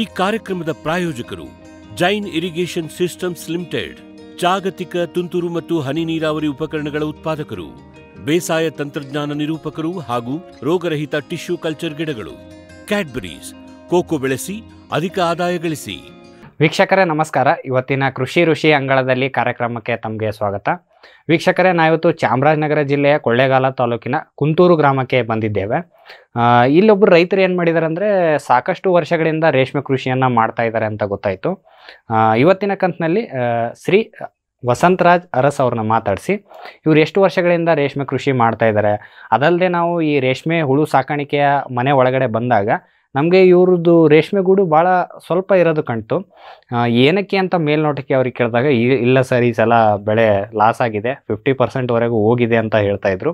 ಈ ಕಾರ್ಯಕ್ರಮದ ಪ್ರಾಯೋಜಕರು ಜೈನ್ ಇರಿಗೇಷನ್ ಸಿಸ್ಟಮ್ಸ್ ಲಿಮಿಟೆಡ್ ಜಾಗತಿಕ ತುಂತುರು ಮತ್ತು ಹನಿ ನೀರಾವರಿ ಉಪಕರಣಗಳ ಉತ್ಪಾದಕರು ಬೇಸಾಯ ತಂತ್ರಜ್ಞಾನ ನಿರೂಪಕರು ಹಾಗೂ ರೋಗರಹಿತ ಟಿಶ್ಯೂ ಕಲ್ಚರ್ ಗಿಡಗಳು ಕ್ಯಾಡ್ಬರೀಸ್ ಕೋಕೋ ಬೆಳೆಸಿ ಅಧಿಕ ಆದಾಯ ಗಳಿಸಿ ವೀಕ್ಷಕರೇ ನಮಸ್ಕಾರ ಇವತ್ತಿನ ಕೃಷಿ ಋಷಿ ಅಂಗಳದಲ್ಲಿ ಕಾರ್ಯಕ್ರಮಕ್ಕೆ ತಮಗೆ ಸ್ವಾಗತ ವೀಕ್ಷಕರೇ ನಾವಿವತ್ತು ಚಾಮರಾಜನಗರ ಜಿಲ್ಲೆಯ ಕೊಳ್ಳೇಗಾಲ ತಾಲೂಕಿನ ಕುಂತೂರು ಗ್ರಾಮಕ್ಕೆ ಬಂದಿದ್ದೇವೆ ಇಲ್ಲೊಬ್ರು ರೈತರು ಏನು ಮಾಡಿದ್ದಾರೆ ಸಾಕಷ್ಟು ವರ್ಷಗಳಿಂದ ರೇಷ್ಮೆ ಕೃಷಿಯನ್ನು ಮಾಡ್ತಾ ಇದ್ದಾರೆ ಅಂತ ಗೊತ್ತಾಯಿತು ಇವತ್ತಿನ ಕಂತಿನಲ್ಲಿ ಶ್ರೀ ವಸಂತರಾಜ್ ಅರಸ್ ಅವ್ರನ್ನ ಮಾತಾಡಿಸಿ ಇವ್ರು ಎಷ್ಟು ವರ್ಷಗಳಿಂದ ರೇಷ್ಮೆ ಕೃಷಿ ಮಾಡ್ತಾ ಇದ್ದಾರೆ ಅದಲ್ಲದೆ ನಾವು ಈ ರೇಷ್ಮೆ ಹುಳು ಸಾಕಾಣಿಕೆಯ ಮನೆ ಒಳಗಡೆ ಬಂದಾಗ ನಮಗೆ ಇವ್ರದ್ದು ರೇಷ್ಮೆ ಗೂಡು ಭಾಳ ಸ್ವಲ್ಪ ಇರೋದು ಕಾಣ್ತು ಏನಕ್ಕೆ ಅಂತ ಮೇಲ್ನೋಟಕ್ಕೆ ಅವ್ರಿಗೆ ಕೇಳಿದಾಗ ಇಲ್ಲ ಸರ್ ಈ ಸಲ ಬೆಳೆ ಲಾಸ್ ಆಗಿದೆ ಫಿಫ್ಟಿ ಪರ್ಸೆಂಟ್ವರೆಗೂ ಹೋಗಿದೆ ಅಂತ ಹೇಳ್ತಾ ಇದ್ರು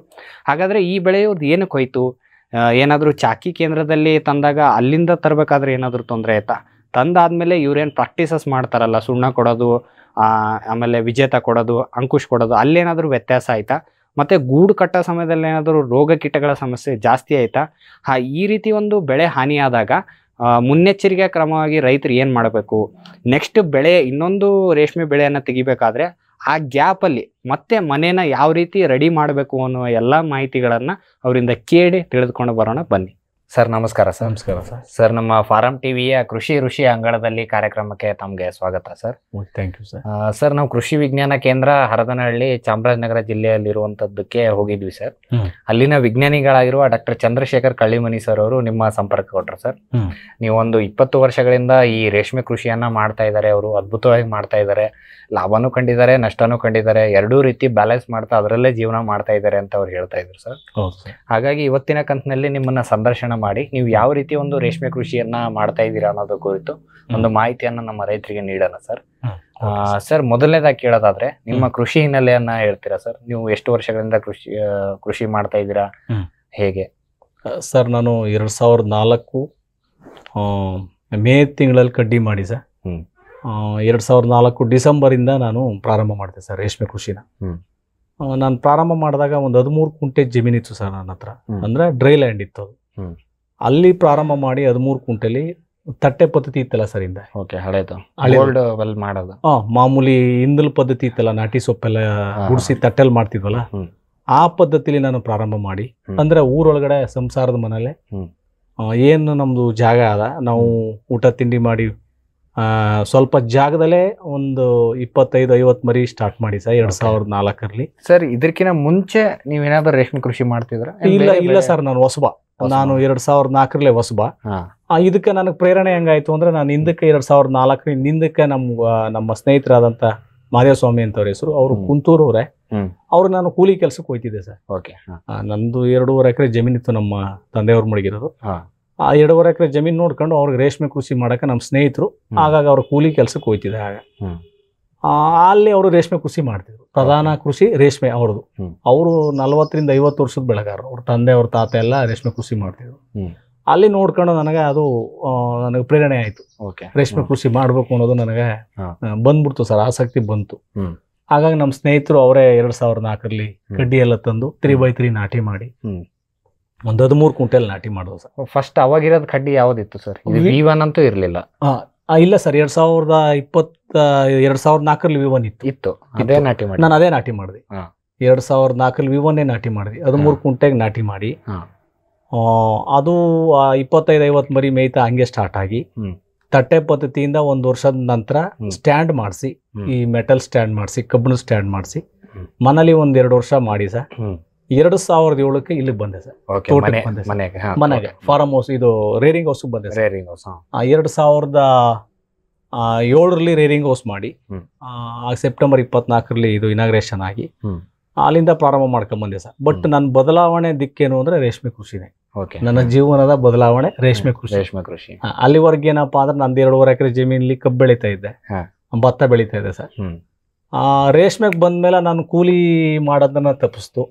ಹಾಗಾದರೆ ಈ ಬೆಳೆಯವ್ರದ್ದು ಏನಕ್ಕೆ ಹೋಯಿತು ಏನಾದರೂ ಚಾಕಿ ಕೇಂದ್ರದಲ್ಲಿ ತಂದಾಗ ಅಲ್ಲಿಂದ ತರಬೇಕಾದ್ರೆ ಏನಾದರೂ ತೊಂದರೆ ಆಯ್ತಾ ತಂದಾದಮೇಲೆ ಇವ್ರೇನು ಪ್ರಾಕ್ಟೀಸಸ್ ಮಾಡ್ತಾರಲ್ಲ ಸುಣ್ಣ ಕೊಡೋದು ಆಮೇಲೆ ವಿಜೇತ ಕೊಡೋದು ಅಂಕುಶ್ ಕೊಡೋದು ಅಲ್ಲೇನಾದರೂ ವ್ಯತ್ಯಾಸ ಆಯಿತಾ ಮತ್ತು ಗೂಡು ಕಟ್ಟೋ ಸಮಯದಲ್ಲಿ ಏನಾದರೂ ರೋಗ ಕೀಟಗಳ ಸಮಸ್ಯೆ ಜಾಸ್ತಿ ಆಯಿತಾ ಹಾ ಈ ರೀತಿ ಒಂದು ಬೆಳೆ ಹಾನಿಯಾದಾಗ ಮುನ್ನೆಚ್ಚರಿಕೆ ಕ್ರಮವಾಗಿ ರೈತರು ಏನು ಮಾಡಬೇಕು ನೆಕ್ಸ್ಟ್ ಬೆಳೆ ಇನ್ನೊಂದು ರೇಷ್ಮೆ ಬೆಳೆಯನ್ನು ತೆಗಿಬೇಕಾದ್ರೆ ಆ ಗ್ಯಾಪಲ್ಲಿ ಮತ್ತೆ ಮನೇನ ಯಾವ ರೀತಿ ರೆಡಿ ಮಾಡಬೇಕು ಅನ್ನೋ ಎಲ್ಲ ಮಾಹಿತಿಗಳನ್ನು ಅವರಿಂದ ಕೇಳಿ ತಿಳಿದುಕೊಂಡು ಬರೋಣ ಬನ್ನಿ ಸರ್ ನಮಸ್ಕಾರ ಸರ್ ನಮಸ್ಕಾರ ಸರ್ ಸರ್ ನಮ್ಮ ಫಾರಂ ಟಿವಿಯ ಕೃಷಿ ಋಷಿ ಅಂಗಳದಲ್ಲಿ ಕಾರ್ಯಕ್ರಮಕ್ಕೆ ತಮಗೆ ಸ್ವಾಗತ sir thank you sir sir ನಾವು ಕೃಷಿ ವಿಜ್ಞಾನ ಕೇಂದ್ರ ಹರದನಹಳ್ಳಿ ಚಾಮರಾಜನಗರ ಜಿಲ್ಲೆಯಲ್ಲಿರುವಂತದ್ದಕ್ಕೆ ಹೋಗಿದ್ವಿ ಸರ್ ಅಲ್ಲಿನ ವಿಜ್ಞಾನಿಗಳಾಗಿರುವ ಡಾಕ್ಟರ್ ಚಂದ್ರಶೇಖರ್ ಕಳ್ಳಿಮನಿ ಸರ್ ಅವರು ನಿಮ್ಮ ಸಂಪರ್ಕ ಕೊಟ್ಟರು ಸರ್ ನೀವೊಂದು ಇಪ್ಪತ್ತು ವರ್ಷಗಳಿಂದ ಈ ರೇಷ್ಮೆ ಕೃಷಿಯನ್ನ ಮಾಡ್ತಾ ಇದ್ದಾರೆ ಅವರು ಅದ್ಭುತವಾಗಿ ಮಾಡ್ತಾ ಇದ್ದಾರೆ ಲಾಭನೂ ಕಂಡಿದ್ದಾರೆ ನಷ್ಟನೂ ಕಂಡಿದ್ದಾರೆ ಎರಡೂ ರೀತಿ ಬ್ಯಾಲೆನ್ಸ್ ಮಾಡ್ತಾ ಅದರಲ್ಲೇ ಜೀವನ ಮಾಡ್ತಾ ಇದ್ದಾರೆ ಅಂತ ಅವ್ರು ಹೇಳ್ತಾ ಇದ್ರು ಸರ್ ಹಾಗಾಗಿ ಇವತ್ತಿನ ಕಂತಿನಲ್ಲಿ ನಿಮ್ಮನ್ನ ಸಂದರ್ಶನ ಮಾಡಿ ನೀವು ಯಾವ ರೀತಿ ಒಂದು ರೇಷ್ಮೆ ಕೃಷಿಯನ್ನ ಮಾಡ್ತಾ ಇದ್ದೀರಾ ಅನ್ನೋದು ಕುರಿತು ಒಂದು ಮಾಹಿತಿಯನ್ನ ನಮ್ಮ ರೈತರಿಗೆ ನೀಡೋಣ ಸರ್ ಸರ್ ಮೊದಲನೇದಾಗಿ ಕೇಳೋದಾದ್ರೆ ನಿಮ್ಮ ಕೃಷಿ ಹಿನ್ನೆಲೆಯನ್ನ ಹೇಳ್ತೀರಾ ಸರ್ ನೀವು ಎಷ್ಟು ವರ್ಷಗಳಿಂದ ಕೃಷಿ ಕೃಷಿ ಮಾಡ್ತಾ ಇದ್ದೀರಾ ಹೇಗೆ ಸರ್ ನಾನು ಎರಡ್ ಸಾವಿರದ ನಾಲ್ಕು ಮೇ ತಿಂಗಳಲ್ಲಿ ಕಡ್ಡಿ ಮಾಡಿ ಸರ್ ಎರಡ್ ಸಾವಿರದ ನಾಲ್ಕು ಇಂದ ನಾನು ಪ್ರಾರಂಭ ಮಾಡಿದೆ ಸರ್ ರೇಷ್ಮೆ ಕೃಷಿನ ನಾನು ಪ್ರಾರಂಭ ಮಾಡಿದಾಗ ಒಂದು ಹದಿಮೂರು ಕುಂಟೆ ಜಮೀನಿತ್ತು ಸರ್ ನನ್ನ ಹತ್ರ ಅಂದ್ರೆ ಡ್ರೈ ಲ್ಯಾಂಡ್ ಇತ್ತು ಅದು ಅಲ್ಲಿ ಪ್ರಾರಂಭ ಮಾಡಿ ಹದಿಮೂರು ಕುಂಟೆಲಿ ತಟ್ಟೆ ಪದ್ಧತಿ ಇತ್ತಲ್ಲ ಸರ್ ಇಂದ ಓಕೆ ವೆಲ್ ಮಾಮೂಲಿ ಹಿಂದಲ್ ಪದ್ಧತಿ ಇತ್ತಲ್ಲ ನಾಟಿ ಸೊಪ್ಪೆಲ್ಲ ಗುಡಿಸಿ ತಟ್ಟೆಲ್ ಮಾಡ್ತಿದ್ವಲ್ಲ ಆ ಪದ್ಧತಿಲಿ ನಾನು ಪ್ರಾರಂಭ ಮಾಡಿ ಅಂದ್ರೆ ಊರೊಳಗಡೆ ಸಂಸಾರದ ಮನೇಲೆ ಏನು ನಮ್ದು ಜಾಗ ಅದ ನಾವು ಊಟ ತಿಂಡಿ ಮಾಡಿ ಸ್ವಲ್ಪ ಜಾಗದಲ್ಲೇ ಒಂದು ಇಪ್ಪತ್ತೈದು ಐವತ್ ಮರಿ ಸ್ಟಾರ್ಟ್ ಮಾಡಿ ಸರ್ ಎರಡ್ ಸಾವಿರದ ನಾಲ್ಕರಲ್ಲಿ ಸರ್ ಇದಕ್ಕಿಂತ ಮುಂಚೆ ನೀವೇನಾದ್ರೂ ರೇಷ್ಮೆ ಕೃಷಿ ಮಾಡ್ತಿದ್ರ ಇಲ್ಲ ಇಲ್ಲ ಸರ್ ನಾನು ಹೊಸಬ ನಾನು ಎರಡ್ ಸಾವಿರದ ನಾಲ್ಕರಲ್ಲೇ ಹೊಸಬ ಇದಕ್ಕೆ ನನಗೆ ಪ್ರೇರಣೆ ಹೆಂಗಾಯ್ತು ಅಂದ್ರೆ ನಾನು ಹಿಂದಕ್ಕೆ ಎರಡ್ ಸಾವಿರದ ನಾಲ್ಕರ ಹಿಂದಕ್ಕೆ ನಮ್ ನಮ್ಮ ಸ್ನೇಹಿತರಾದಂತ ಮಾದೇವಸ್ವಾಮಿ ಅಂತವ್ರ ಹೆಸರು ಅವರು ಅವರೇ ಅವ್ರು ನಾನು ಕೂಲಿ ಕೆಲಸಕ್ಕೆ ಹೋಯ್ತಿದ್ದೆ ಸರ್ ಓಕೆ ನಂದು ಎರಡೂವರೆ ಎಕರೆ ಜಮೀನಿತ್ತು ನಮ್ಮ ತಂದೆಯವ್ರ ಮಡಗಿರೋದು ಆ ಎರಡೂವರೆ ಎಕರೆ ಜಮೀನು ನೋಡ್ಕೊಂಡು ಅವ್ರಿಗೆ ರೇಷ್ಮೆ ಕೃಷಿ ಮಾಡಕ್ಕೆ ನಮ್ಮ ಸ್ನೇಹಿತರು ಆಗಾಗ ಅವ್ರ ಕೂಲಿ ಕೆಲಸಕ್ಕೆ ಹೋಯ್ತಿದ್ದೆ ಆಗ ಅಲ್ಲಿ ಅವರು ರೇಷ್ಮೆ ಕೃಷಿ ಮಾಡ್ತಿದ್ರು ಪ್ರಧಾನ ಕೃಷಿ ರೇಷ್ಮೆ ಅವ್ರದ್ದು ಅವರು ನಲವತ್ತರಿಂದ ಐವತ್ತು ವರ್ಷದ ಬೆಳೆಗಾರರು ಅವ್ರ ತಂದೆ ಅವ್ರ ತಾತ ಎಲ್ಲ ರೇಷ್ಮೆ ಕೃಷಿ ಮಾಡ್ತಿದ್ರು ಅಲ್ಲಿ ನೋಡ್ಕೊಂಡು ನನಗೆ ಅದು ನನಗೆ ಪ್ರೇರಣೆ ಆಯಿತು ರೇಷ್ಮೆ ಕೃಷಿ ಮಾಡಬೇಕು ಅನ್ನೋದು ನನಗೆ ಬಂದ್ಬಿಡ್ತು ಸರ್ ಆಸಕ್ತಿ ಬಂತು ಹಾಗಾಗಿ ನಮ್ಮ ಸ್ನೇಹಿತರು ಅವರೇ ಎರಡು ಸಾವಿರದ ನಾಲ್ಕರಲ್ಲಿ ಕಡ್ಡಿ ಎಲ್ಲ ತಂದು ತ್ರೀ ಬೈ ತ್ರೀ ನಾಟಿ ಮಾಡಿ ಒಂದ್ ಹದಿಮೂರು ಕುಂಟೆಲ್ ನಾಟಿ ಮಾಡೋದು ಸರ್ ಫಸ್ಟ್ ಅವಾಗಿರೋದು ಕಡ್ಡಿ ಯಾವ್ದಿತ್ತು ಸರ್ ಅಂತೂ ಇರಲಿಲ್ಲ ಇಲ್ಲ ಸರ್ ಎರಡ್ ಸಾವಿರದ ಇಪ್ಪತ್ತ ಎರಡ್ ಸಾವಿರದ ನಾಲ್ಕರಲ್ಲಿ ವಿ ಇತ್ತು ಇತ್ತು ಅದೇ ನಾಟಿ ಮಾಡಿ ನಾನು ಅದೇ ನಾಟಿ ಮಾಡಿದೆ ಎರಡ್ ಸಾವಿರದ ನಾಲ್ಕರಲ್ಲಿ ವಿವನ್ನೇ ನಾಟಿ ಮಾಡಿದೆ ಅದು ಮೂರು ಕುಂಟೆಗೆ ನಾಟಿ ಮಾಡಿ ಅದು ಇಪ್ಪತ್ತೈದು ಐವತ್ತು ಮರಿ ಮೇಯ್ತಾ ಹಂಗೆ ಸ್ಟಾರ್ಟ್ ಆಗಿ ತಟ್ಟೆ ಪದ್ಧತಿಯಿಂದ ಒಂದು ವರ್ಷದ ನಂತರ ಸ್ಟ್ಯಾಂಡ್ ಮಾಡಿಸಿ ಈ ಮೆಟಲ್ ಸ್ಟ್ಯಾಂಡ್ ಮಾಡಿಸಿ ಕಬ್ಬಿಣ ಸ್ಟ್ಯಾಂಡ್ ಮಾಡಿಸಿ ಮನೇಲಿ ಎರಡು ವರ್ಷ ಮಾಡಿ ಸರ್ ಎರಡು ಸಾವಿರದ ಏಳಕ್ಕೆ ಇಲ್ಲಿ ಬಂದೆ ಸರ್ ಮನೆಗೆ ಫಾರಂ ಹೌಸ್ ಇದು ರೇರಿಂಗ್ ಹೌಸ್ ಬಂದೆ ರೇರಿಂಗ್ ಎರಡು ಸಾವಿರದ ಏಳರಲ್ಲಿ ರೇರಿಂಗ್ ಹೌಸ್ ಮಾಡಿ ಆ, ಸೆಪ್ಟೆಂಬರ್ ಇಪ್ಪತ್ನಾಲ್ಕರಲ್ಲಿ ಇದು ಇನಾಗ್ರೇಷನ್ ಆಗಿ ಅಲ್ಲಿಂದ ಪ್ರಾರಂಭ ಮಾಡ್ಕೊಂಡ್ ಬಂದೆ ಸರ್ ಬಟ್ ನನ್ನ ಬದಲಾವಣೆ ದಿಕ್ಕೇನು ಅಂದ್ರೆ ರೇಷ್ಮೆ ಕೃಷಿನೇ ನನ್ನ ಜೀವನದ ಬದಲಾವಣೆ ರೇಷ್ಮೆ ಕೃಷಿ ರೇಷ್ಮೆ ಕೃಷಿ ಅಲ್ಲಿವರೆಗೆ ಏನಪ್ಪಾ ಅಂದ್ರೆ ನಂದು ಎರಡೂವರೆ ಎಕರೆ ಜಮೀನಲ್ಲಿ ಕಬ್ಬು ಬೆಳೀತಾ ಇದ್ದೆ ಭತ್ತ ಬೆಳೀತಾ ಇದೆ ಸರ್ ಆ ರೇಷ್ಮೆಗೆ ಬಂದ್ಮೇಲೆ ನಾನು ಕೂಲಿ ಮಾಡೋದನ್ನ ತಪ್ಪಿಸ್ತು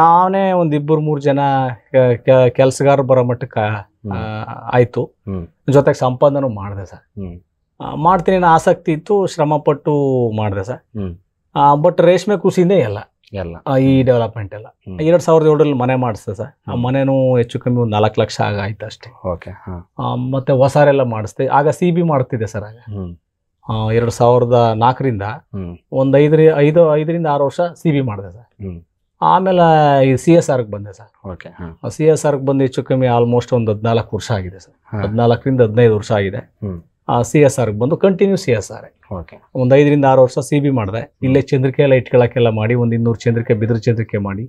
ನಾವೇ ಒಂದ್ ಇಬ್ಬರು ಮೂರು ಜನ ಕೆಲಸಗಾರ ಬರೋ ಮಟ್ಟಕ್ಕೆ ಆಯ್ತು ಜೊತೆಗೆ ಸಂಪಾದನೂ ಮಾಡಿದೆ ಸರ್ ಮಾಡ್ತೀನಿ ಆಸಕ್ತಿ ಇತ್ತು ಶ್ರಮ ಪಟ್ಟು ಮಾಡಿದೆ ಸರ್ ಬಟ್ ರೇಷ್ಮೆ ಕೃಷಿಯಿಂದ ಎಲ್ಲ ಎಲ್ಲ ಈ ಡೆವಲಪ್ಮೆಂಟ್ ಎಲ್ಲ ಎರಡ್ ಸಾವಿರದ ಏಳರಲ್ಲಿ ಮನೆ ಮಾಡಿಸ್ದೆ ಸರ್ ಆ ಮನೆನೂ ಹೆಚ್ಚು ಕಮ್ಮಿ ಒಂದು ನಾಲ್ಕು ಲಕ್ಷ ಆಗ ಆಯ್ತು ಅಷ್ಟೇ ಓಕೆ ಮತ್ತೆ ಹೊಸಾರೆಲ್ಲ ಮಾಡಿಸ್ದೆ ಆಗ ಸಿ ಬಿ ಮಾಡ್ತಿದ್ದೆ ಸರ್ ಆಗ ಎರಡು ಸಾವಿರದ ನಾಲ್ಕರಿಂದ ಒಂದು ಐದರಿ ಐದು ಐದರಿಂದ ಆರು ವರ್ಷ ಸಿ ಬಿ ಮಾಡಿದೆ ಸರ್ ಆಮೇಲೆ ಈ ಸಿ ಎಸ್ ಆರ್ಗೆ ಬಂದೆ ಸರ್ ಓಕೆ ಸಿ ಎಸ್ ಆರ್ಗೆ ಬಂದು ಹೆಚ್ಚು ಕಮ್ಮಿ ಆಲ್ಮೋಸ್ಟ್ ಒಂದು ಹದಿನಾಲ್ಕು ವರ್ಷ ಆಗಿದೆ ಸರ್ ಹದಿನಾಲ್ಕರಿಂದ ಹದಿನೈದು ವರ್ಷ ಆಗಿದೆ ಸಿ ಎಸ್ ಆರ್ಗೆ ಬಂದು continue C S R okay ಒಂದು ಐದರಿಂದ ಆರು ವರ್ಷ ಸಿ ಬಿ ಮಾಡಿದೆ ಇಲ್ಲೇ ಚಂದ್ರಿಕೆ ಎಲ್ಲ ಇಟ್ಕೊಳ್ಳೋಕ್ಕೆಲ್ಲ ಮಾಡಿ ಒಂದ್ ಇನ್ನೂರು ಚಂದ್ರಿಕೆ ಬಿದಿರು ಚಂದ್ರಿಕೆ ಮಾಡಿ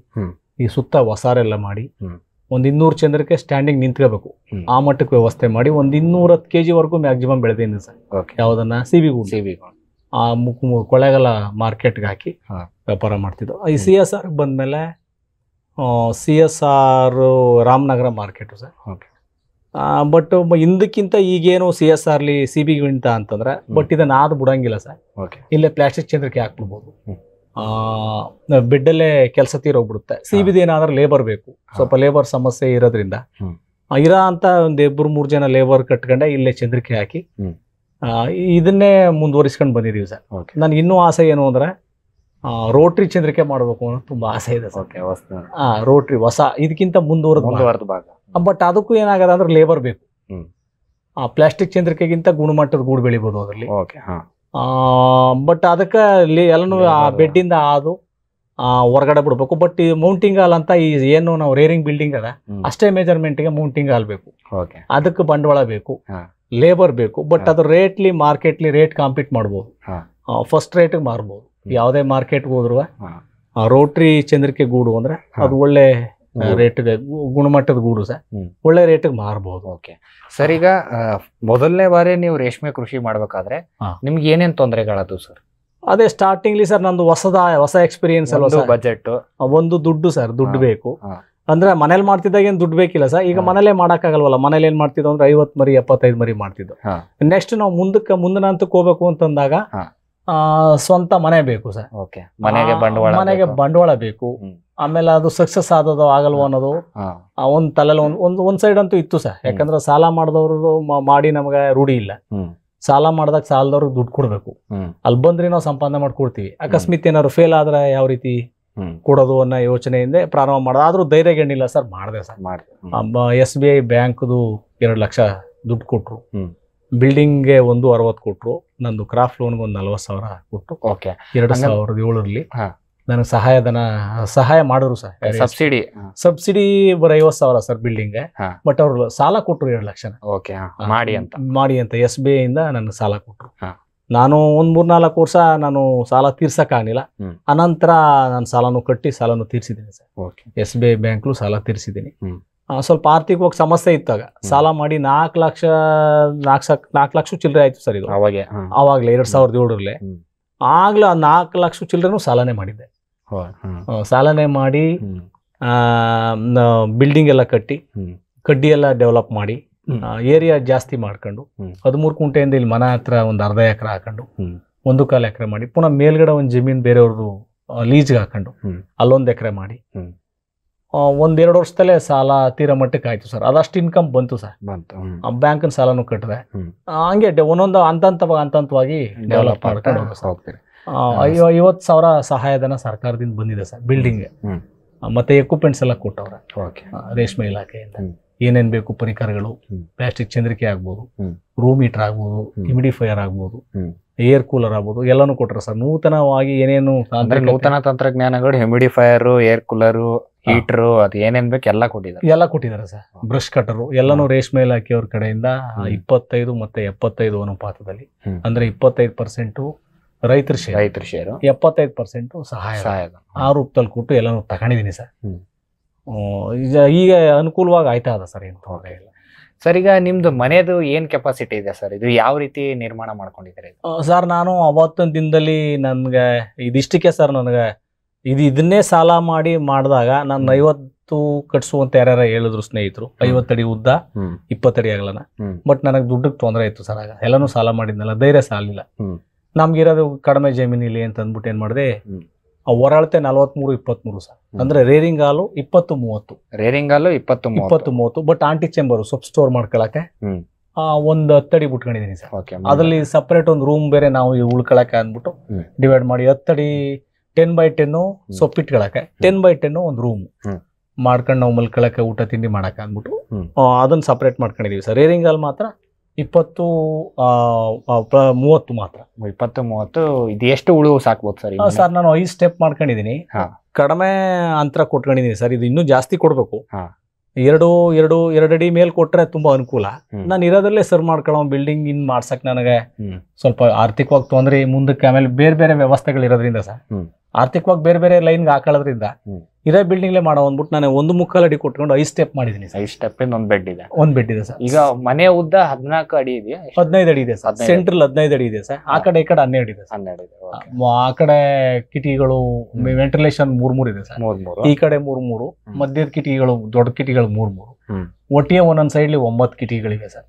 ಈ ಸುತ್ತ ಹೊಸಾರೆಲ್ಲ ಮಾಡಿ ಒಂದು ಇನ್ನೂರು ಚಂದ್ರಿಕೆ ಸ್ಟ್ಯಾಂಡಿಂಗ್ ನಿಂತ್ಕೋಬೇಕು ಆ ಮಟ್ಟಕ್ಕೆ ವ್ಯವಸ್ಥೆ ಮಾಡಿ ಒಂದು ಇನ್ನೂರ ಹತ್ತು ಕೆ ಮ್ಯಾಕ್ಸಿಮಮ್ ಬೆಳೆದೇನೆ ಸರ್ ಯಾವ್ದನ್ನ ಸಿ ಬಿ ಸಿ ಬಿ ಆ ಕೊಳೆಗಲ ಮಾರ್ಕೆಟ್ಗೆ ಹಾಕಿ ವ್ಯಾಪಾರ ಮಾಡ್ತಿದ್ದೋ ಈ ಸಿ ಎಸ್ ಆರ್ಗೆ ಬಂದಮೇಲೆ C S R Ramanagara market sir okay but ಹಿಂದಕ್ಕಿಂತ ಈಗೇನು ಸಿ ಎಸ್ ಆರ್ಲಿ ಸಿ ಬಿ ಗಿಂತ ಬಟ್ ಇದನ್ನು ಆದ ಬಿಡಂಗಿಲ್ಲ ಸರ್ ಓಕೆ ಇಲ್ಲೇ ಪ್ಲಾಸ್ಟಿಕ್ ಚಂದ್ರಕ್ಕೆ ಹಾಕ್ಬಿಡ್ಬೋದು ಬೆಡ್ಡಲ್ಲೇ ಕೆಲಸ ತೀರೋಗ್ಬಿಡುತ್ತೆ ಸಿ ಬಿದು ಏನಾದ್ರೂ ಲೇಬರ್ ಬೇಕು ಸ್ವಲ್ಪ ಲೇಬರ್ ಸಮಸ್ಯೆ ಇರೋದ್ರಿಂದ ಇರೋ ಅಂತ ಒಂದು ಇಬ್ಬರು ಮೂರು ಜನ ಲೇಬರ್ ಕಟ್ಕೊಂಡೆ ಇಲ್ಲೇ ಚಂದ್ರಿಕೆ ಹಾಕಿ ಇದನ್ನೇ ಮುಂದುವರಿಸ್ಕೊಂಡು ಬಂದಿದ್ದೀವಿ ಸರ್ ನನಗೆ ಇನ್ನೂ ಆಸೆ ಏನು ಅಂದರೆ ರೋಟ್ರಿ ಚಂದ್ರಿಕೆ ಮಾಡಬೇಕು ಅನ್ನೋ ತುಂಬ ಆಸೆ ಇದೆ ಸರ್ ರೋಟ್ರಿ ಹೊಸ ಇದಕ್ಕಿಂತ ಮುಂದುವರೆದ ಭಾಗ ಬಟ್ ಅದಕ್ಕೂ ಏನಾಗದ ಅಂದ್ರೆ ಲೇಬರ್ ಬೇಕು ಆ ಪ್ಲಾಸ್ಟಿಕ್ ಚಂದ್ರಿಕೆಗಿಂತ ಗುಣಮಟ್ಟದ ಗೂಡು ಬೆಳಿಬೋದು ಅದರಲ್ಲಿ ಬಟ್ ಅದಕ್ಕೆ ಎಲ್ಲನೂ ಆ ಬೆಡ್ಡಿಂದ ಅದು ಹೊರಗಡೆ ಬಿಡಬೇಕು ಬಟ್ ಈ ಮೌಂಟಿಂಗ್ ಹಾಲ್ ಅಂತ ಈ ಏನು ನಾವು ರೇರಿಂಗ್ ಬಿಲ್ಡಿಂಗ್ ಅದ ಅಷ್ಟೇ ಮೆಜರ್ಮೆಂಟ್ಗೆ ಮೌಂಟಿಂಗ್ ಹಾಲ್ ಬೇಕು ಅದಕ್ಕೆ ಬಂಡವಾಳ ಬೇಕು ಲೇಬರ್ ಬೇಕು ಬಟ್ ಅದು ರೇಟ್ಲಿ ಮಾರ್ಕೆಟ್ಲಿ ರೇಟ್ ಕಾಂಪೀಟ್ ಮಾಡ್ಬೋದು ಫಸ್ಟ್ ರೇಟಿಗೆ ಮಾರ್ಬೋದು ಯಾವುದೇ ಮಾರ್ಕೆಟ್ಗೆ ಹೋದ್ರು ರೋಟ್ರಿ ಚಂದ್ರಿಕೆ ಗೂಡು ಅಂದ್ರೆ ಅದು ಒಳ್ಳೆ ರೇಟ್ಗೆ ಗುಣಮಟ್ಟದ ಗೂಡು ಸರ್ ಒಳ್ಳೆ ರೇಟಿಗೆ ಮಾರ್ಬೋದು ಓಕೆ ಸರ್ ಈಗ ಮೊದಲನೇ ಬಾರಿ ನೀವು ರೇಷ್ಮೆ ಕೃಷಿ ಮಾಡ್ಬೇಕಾದ್ರೆ ನಿಮ್ಗೆ ಏನೇನು ತೊಂದರೆಗಳದು ಸರ್ ಅದೇ ಸ್ಟಾರ್ಟಿಂಗ್ಲಿ ಸರ್ ನಂದು ಹೊಸದ ಹೊಸ ಎಕ್ಸ್ಪೀರಿಯನ್ಸ್ ಅಲ್ಲ ಬಜೆಟ್ ಒಂದು ದುಡ್ಡು ಸರ್ ದುಡ್ಡು ಬೇಕು ಅಂದ್ರೆ ಮನೇಲಿ ಮಾಡ್ತಿದ್ದಾಗ ಏನ್ ದುಡ್ಡು ಬೇಕಿಲ್ಲ ಸರ್ ಈಗ ಮನೇಲೇ ಆಗಲ್ವಲ್ಲ ಮನೇಲಿ ಏನ್ ಮಾಡ್ತಿದ್ದು ಅಂದ್ರೆ ಐವತ್ ಮರಿ ಎಪ್ಪತ್ತೈದು ಮರಿ ಮಾಡ್ತಿದ್ದು ನೆಕ್ಸ್ಟ್ ನಾವು ಮುಂದಕ್ಕೆ ಮುಂದಿನ ಹಂತಕ್ಕೆ ಹೋಗ್ಬೇಕು ಅಂತಂದಾಗ ಸ್ವಂತ ಮನೆ ಬೇಕು ಸರ್ ಮನೆಗೆ ಬಂಡವಾಳ ಮನೆಗೆ ಬಂಡವಾಳ ಬೇಕು ಆಮೇಲೆ ಅದು ಸಕ್ಸಸ್ ಆದದೋ ಆಗಲ್ವೋ ಅನ್ನೋದು ಒಂದ್ ತಲೆಲ್ಲ ಒಂದ್ ಒಂದ್ ಒಂದ್ ಸೈಡ್ ಅಂತೂ ಇತ್ತು ಸರ್ ಯಾಕಂದ್ರೆ ಸಾಲ ಮಾಡಿದವರು ಮಾಡಿ ನಮ್ಗೆ ರೂಢಿ ಇಲ್ಲ ಸಾಲ ಮಾಡಿದಾಗ ಸಾಲದವ್ರಿಗೆ ದುಡ್ಡು ಕೊಡ್ಬೇಕು ಅಲ್ಲಿ ಬಂದ್ರೆ ನಾವು ಸಂಪಾದನೆ ಮಾಡ್ಕೊಡ್ತೀವಿ ಅಕಸ್ಮಿತ್ ಏನಾದ್ರು ಫೇಲ್ ಆದ್ರೆ ಯಾವ ರೀತಿ ಕೊಡೋದು ಅನ್ನೋ ಯೋಚನೆಯಿಂದ ಪ್ರಾರಂಭ ಮಾಡೋದು ಆದರೂ ಧೈರ್ಯಗೇನಿಲ್ಲ ಸರ್ ಮಾಡಿದೆ ಸರ್ ಮಾಡಿದೆ ಎಸ್ ಬಿ ಐ ಬ್ಯಾಂಕ್ದು ಎರಡು ಲಕ್ಷ ದುಡ್ಡು ಕೊಟ್ಟರು ಬಿಲ್ಡಿಂಗ್ಗೆ ಒಂದು ಅರವತ್ತು ಕೊಟ್ಟರು ನಂದು ಕ್ರಾಫ್ಟ್ ಲೋನ್ ಒಂದು ನಲ್ವತ್ತು ಸಾವಿರ ಕೊಟ್ಟರು ಓಕೆ ಎರಡು ಸಾವಿರದ ಏಳರಲ್ಲಿ ನನಗೆ ಸಹಾಯಧನ ಸಹಾಯ ಮಾಡಿದ್ರು ಸರ್ ಸಬ್ಸಿಡಿ ಸಬ್ಸಿಡಿ ಬರೋ ಐವತ್ತು ಸಾವಿರ ಸರ್ ಬಿಲ್ಡಿಂಗ್ ಬಟ್ ಅವರು ಸಾಲ ಕೊಟ್ಟರು ಎರಡು ಲಕ್ಷ ಓಕೆ ಮಾಡಿ ಅಂತ ಮಾಡಿ ಅಂತ ಎಸ್ ಬಿ ಐ ಇಂದ ನನಗೆ ಸಾಲ ಕೊಟ್ಟರು ನಾನು ಒಂದು ಮೂರ್ನಾಲ್ಕು ವರ್ಷ ನಾನು ಸಾಲ ತೀರ್ಸಕ್ಕಾಗಲಿಲ್ಲ ಅನಂತರ ನಾನು ಸಾಲನು ಕಟ್ಟಿ ಸಾಲನು ತೀರಿಸಿದ್ದೀನಿ ಸರ್ ಎಸ್ ಬಿ ಐ ಬ್ಯಾಂಕ್ಲು ಸಾಲ ತೀರಿಸಿದ್ದೀನಿ ಸ್ವಲ್ಪ ಆರ್ಥಿಕವಾಗಿ ಸಮಸ್ಯೆ ಇತ್ತಾಗ ಸಾಲ ಮಾಡಿ ನಾಲ್ಕು ಲಕ್ಷ ನಾಲ್ಕು ನಾಲ್ಕು ಲಕ್ಷ ಚಿಲ್ಲರೆ ಆಯ್ತು ಸರ್ ಇದು ಅವಾಗೆ ಆವಾಗಲೇ ಎರಡು ಸಾವಿರದ ಏಳರಲ್ಲೇ ಆಗ್ಲೂ ನಾಲ್ಕು ಲಕ್ಷ ಚಿಲ್ಲರೆನು ಸಾಲನೇ ಮಾಡಿದ್ದೆ ಸಾಲನೇ ಮಾಡಿ ಬಿಲ್ಡಿಂಗ್ ಎಲ್ಲ ಕಟ್ಟಿ ಕಡ್ಡಿ ಎಲ್ಲ ಡೆವಲಪ್ ಮಾಡಿ ಏರಿಯಾ ಜಾಸ್ತಿ ಮಾಡ್ಕೊಂಡು ಹದಿಮೂರು ಕುಂಟೆಯಿಂದ ಇಲ್ಲಿ ಮನ ಹತ್ರ ಒಂದು ಅರ್ಧ ಎಕರೆ ಹಾಕೊಂಡು ಒಂದು ಕಾಲು ಎಕರೆ ಮಾಡಿ ಪುನಃ ಮೇಲ್ಗಡೆ ಒಂದು ಜಮೀನು ಬೇರೆಯವ್ರದ್ದು ಲೀಜ್ಗೆ ಹಾಕೊಂಡು ಅಲ್ಲೊಂದು ಎಕರೆ ಮಾಡಿ ಎರಡು ವರ್ಷದಲ್ಲೇ ಸಾಲ ತೀರ ಮಟ್ಟಕ್ಕೆ ಆಯ್ತು ಸರ್ ಅದಷ್ಟು ಇನ್ಕಮ್ ಬಂತು ಸರ್ ಬ್ಯಾಂಕ್ ಸಾಲನು ಕಟ್ಟದೆ ಹಂಗೆ ಒಂದೊಂದು ಹಂತವಾಗಿ ಹಂತವಾಗಿ ಡೆವಲಪ್ ಮಾಡ್ಕೊಂಡು ಐವತ್ ಐವತ್ತು ಸಾವಿರ ಸಹಾಯಧನ ಸರ್ಕಾರದಿಂದ ಬಂದಿದೆ ಸರ್ ಬಿಲ್ಡಿಂಗ್ ಮತ್ತೆ ಎಕ್ವಿಪ್ಮೆಂಟ್ಸ್ ಎಲ್ಲ ಕೊಟ್ಟವ್ರೆ ರೇಷ್ಮೆ ಇಲಾಖೆಯಿಂದ ಏನೇನ್ ಬೇಕು ಪರಿಕರಗಳು ಪ್ಲಾಸ್ಟಿಕ್ ಚಂದ್ರಿಕೆ ಆಗ್ಬೋದು ರೂಮ್ ಹೀಟರ್ ಆಗ್ಬೋದು ಹಿಮಿಡಿಫೈಯರ್ ಆಗ್ಬೋದು ಏರ್ ಕೂಲರ್ ಆಗ್ಬೋದು ಎಲ್ಲಾನು ಕೊಟ್ಟರೆ ಸರ್ ನೂತನವಾಗಿ ಏನೇನು ನೂತನ ತಂತ್ರಜ್ಞಾನಗಳು ಹಿಮಿಡಿಫೈಯರ್ ಏರ್ ಕೂಲರ್ ಹೀಟರು ಅದು ಏನೇನ್ ಬೇಕು ಎಲ್ಲ ಕೊಟ್ಟಿದ್ದಾರೆ ಎಲ್ಲ ಕೊಟ್ಟಿದ್ದಾರೆ ಸರ್ ಬ್ರಷ್ ಕಟರ್ ಎಲ್ಲಾನು ರೇಷ್ಮೆ ಇಲಾಖೆಯವ್ರ ಕಡೆಯಿಂದ ಇಪ್ಪತ್ತೈದು ಮತ್ತೆ ಎಪ್ಪತ್ತೈದು ಅನುಪಾತದಲ್ಲಿ ಅಂದ್ರೆ ಇಪ್ಪತ್ತೈದು ಪರ್ಸೆಂಟು ರೈತರ ಶೇರ್ ರೈತರ ಶೇರು ಎಪ್ಪತ್ತೈದು ಪರ್ಸೆಂಟ್ ಸಹಾಯ ಆ ರೂಪದಲ್ಲಿ ಕೊಟ್ಟು ಎಲ್ಲಾನು ತಗೊಂಡಿದ್ದೀನಿ ಸರ್ ಈಗ ಈಗ ಅನುಕೂಲವಾಗಿ ಆಯ್ತಾ ಅದ ಸರ್ ಏನು ತೊಂದರೆ ಸರ್ ಈಗ ನಿಮ್ದು ಮನೆದು ಏನ್ ಕೆಪಾಸಿಟಿ ಇದೆ ಸರ್ ಇದು ಯಾವ ರೀತಿ ನಿರ್ಮಾಣ ಮಾಡ್ಕೊಂಡಿದ್ದಾರೆ ಸರ್ ನಾನು ಅವತ್ತಿನ ದಿನದಲ್ಲಿ ನನ್ಗೆ ಇದಿಷ್ಟಕ್ಕೆ ಸರ್ ನನಗೆ ಇದು ಇದನ್ನೇ ಸಾಲ ಮಾಡಿ ಮಾಡಿದಾಗ ನಾನು ಐವತ್ತು ಕಟ್ಸುವಂತ ಅಂತ ಯಾರ್ಯಾರ ಹೇಳಿದ್ರು ಸ್ನೇಹಿತರು ಐವತ್ತಡಿ ಉದ್ದ ಇಪ್ಪತ್ತಡಿ ಆಗಲನ ಬಟ್ ನನಗೆ ದುಡ್ಡಕ್ಕೆ ತೊಂದರೆ ಇತ್ತು ಸರ್ ಆಗ ಎಲ್ಲಾನು ಸಾಲ ಮಾಡಿದ್ನಲ್ಲ ಧೈರ್ಯ ಸಾಲಿಲ್ಲ ನಮ್ಗೆ ಇರೋದು ಕಡಿಮೆ ಜಮೀನಿಲಿ ಅಂತ ಅಂದ್ಬಿಟ್ಟು ಏನ್ ಮಾಡಿದೆ ಆ ಹೊರಳತೆ ನಲವತ್ಮೂರು ಇಪ್ಪತ್ಮೂರು ಸರ್ ಅಂದ್ರೆ ರೇರಿಂಗ್ ಹಾಲು ಇಪ್ಪತ್ತು ಮೂವತ್ತು ರೇರಿಂಗ್ ಹಾಲು ಇಪ್ಪತ್ತು ಇಪ್ಪತ್ತು ಮೂವತ್ತು ಬಟ್ ಆಂಟಿ ಚೇಂಬರ್ ಸೊಪ್ ಸ್ಟೋರ್ ಮಾಡ್ಕೊಳಕ್ಕೆ ಒಂದು ಹತ್ತಡಿ ಬಿಟ್ಕೊಂಡಿದೀನಿ ಸರ್ ಅದರಲ್ಲಿ ಸಪರೇಟ್ ಒಂದು ರೂಮ್ ಬೇರೆ ನಾವು ಉಳ್ಕೊಳಕ್ಕೆ ಅಂದ್ಬಿಟ್ಟು ಡಿವೈಡ್ ಮಾಡಿ ಹತ್ತಡಿ ಟೆನ್ ಬೈ ಟೆನ್ ಸೊಪ್ಪು ಇಟ್ಕೊಳಕ್ಕೆ ಟೆನ್ ಬೈ ಟೆನ್ ಒಂದು ರೂಮ್ ಮಾಡ್ಕೊಂಡು ನಾವು ಮಲ್ಕೊಳಕ್ಕೆ ಊಟ ತಿಂಡಿ ಮಾಡಕ್ಕೆ ಅಂದ್ಬಿಟ್ಟು ಅದನ್ನ ಸಪರೇಟ್ ಮಾಡ್ಕೊಂಡಿದೀವಿ ಸರ್ ರೇರಿಂಗ್ ಹಾಲ್ ಮಾತ್ರ ಇಪ್ಪತ್ತು ಮೂವತ್ತು ಮಾತ್ರ ಇಪ್ಪತ್ತು ಮೂವತ್ತು ಇದು ಎಷ್ಟು ಉಳು ಸಾಕ್ಬೋದು ಸರ್ ಸರ್ ನಾನು ಐದು ಸ್ಟೆಪ್ ಮಾಡ್ಕೊಂಡಿದ್ದೀನಿ ಕಡಿಮೆ ಅಂತರ ಕೊಟ್ಕೊಂಡಿದ್ದೀನಿ ಸರ್ ಇದು ಇನ್ನೂ ಜಾಸ್ತಿ ಕೊಡಬೇಕು ಎರಡು ಎರಡು ಎರಡಡಿ ಮೇಲ್ ಕೊಟ್ರೆ ತುಂಬಾ ಅನುಕೂಲ ನಾನು ಇರೋದ್ರಲ್ಲೇ ಸರ್ ಮಾಡ್ಕೊಳ್ಳೋ ಬಿಲ್ಡಿಂಗ್ ಇನ್ ಮಾಡ್ಸಕ್ ನನಗೆ ಸ್ವಲ್ಪ ಆರ್ಥಿಕವಾಗಿ ತೊಂದ್ರೆ ಮುಂದಕ್ಕೆ ಆಮೇಲೆ ಬೇರೆ ಬೇರೆ ವ್ಯವಸ್ಥೆಗಳು ಇರೋದ್ರಿಂದ ಸರ್ ಆರ್ಥಿಕವಾಗಿ ಬೇರೆ ಬೇರೆ ಲೈನ್ಗೆ ಹಾಕೊಳ್ಳೋದ್ರಿಂದ ಇದೇ ಬಿಲ್ಡಿಂಗ್ಲೇ ಮಾಡೋ ಅಂದ್ಬಿಟ್ಟು ನಾನು ಒಂದು ಮುಕ್ಕಾಲು ಅಡಿ ಕೊಟ್ಕೊಂಡು ಐದು ಸ್ಟೆಪ್ ಮಾಡಿದೀನಿ ಸರ್ ಐದು ಸ್ಟೆಪ್ ಒಂದು ಬೆಡ್ ಇದೆ ಒಂದು ಬೆಡ್ ಇದೆ ಸರ್ ಈಗ ಮನೆ ಉದ್ದ ಹದಿನಾಲ್ಕು ಅಡಿ ಇದೆ ಹದಿನೈದು ಅಡಿ ಇದೆ ಸರ್ ಸೆಂಟ್ರಲ್ ಹದಿನೈದು ಅಡಿ ಇದೆ ಸರ್ ಆ ಕಡೆ ಈ ಕಡೆ ಹನ್ನೆರಡು ಇದೆ ಹನ್ನೆರಡು ಇದೆ ಆ ಕಡೆ ಕಿಟಿಗಳು ವೆಂಟಿಲೇಷನ್ ಮೂರ್ ಮೂರ್ ಇದೆ ಸರ್ ಮೂರ್ ಮೂರು ಈ ಕಡೆ ಮೂರ್ ಮೂರು ಮಧ್ಯದ ಕಿಟಿಗಳು ದೊಡ್ಡ ಕಿಟಿಗಳು ಮೂರ್ ಮೂರು ಒಟ್ಟಿಗೆ ಒಂದೊಂದು ಸೈಡ್ಲಿ ಒಂಬತ್ತು ಕಿಟಿಗಳಿವೆ ಸರ್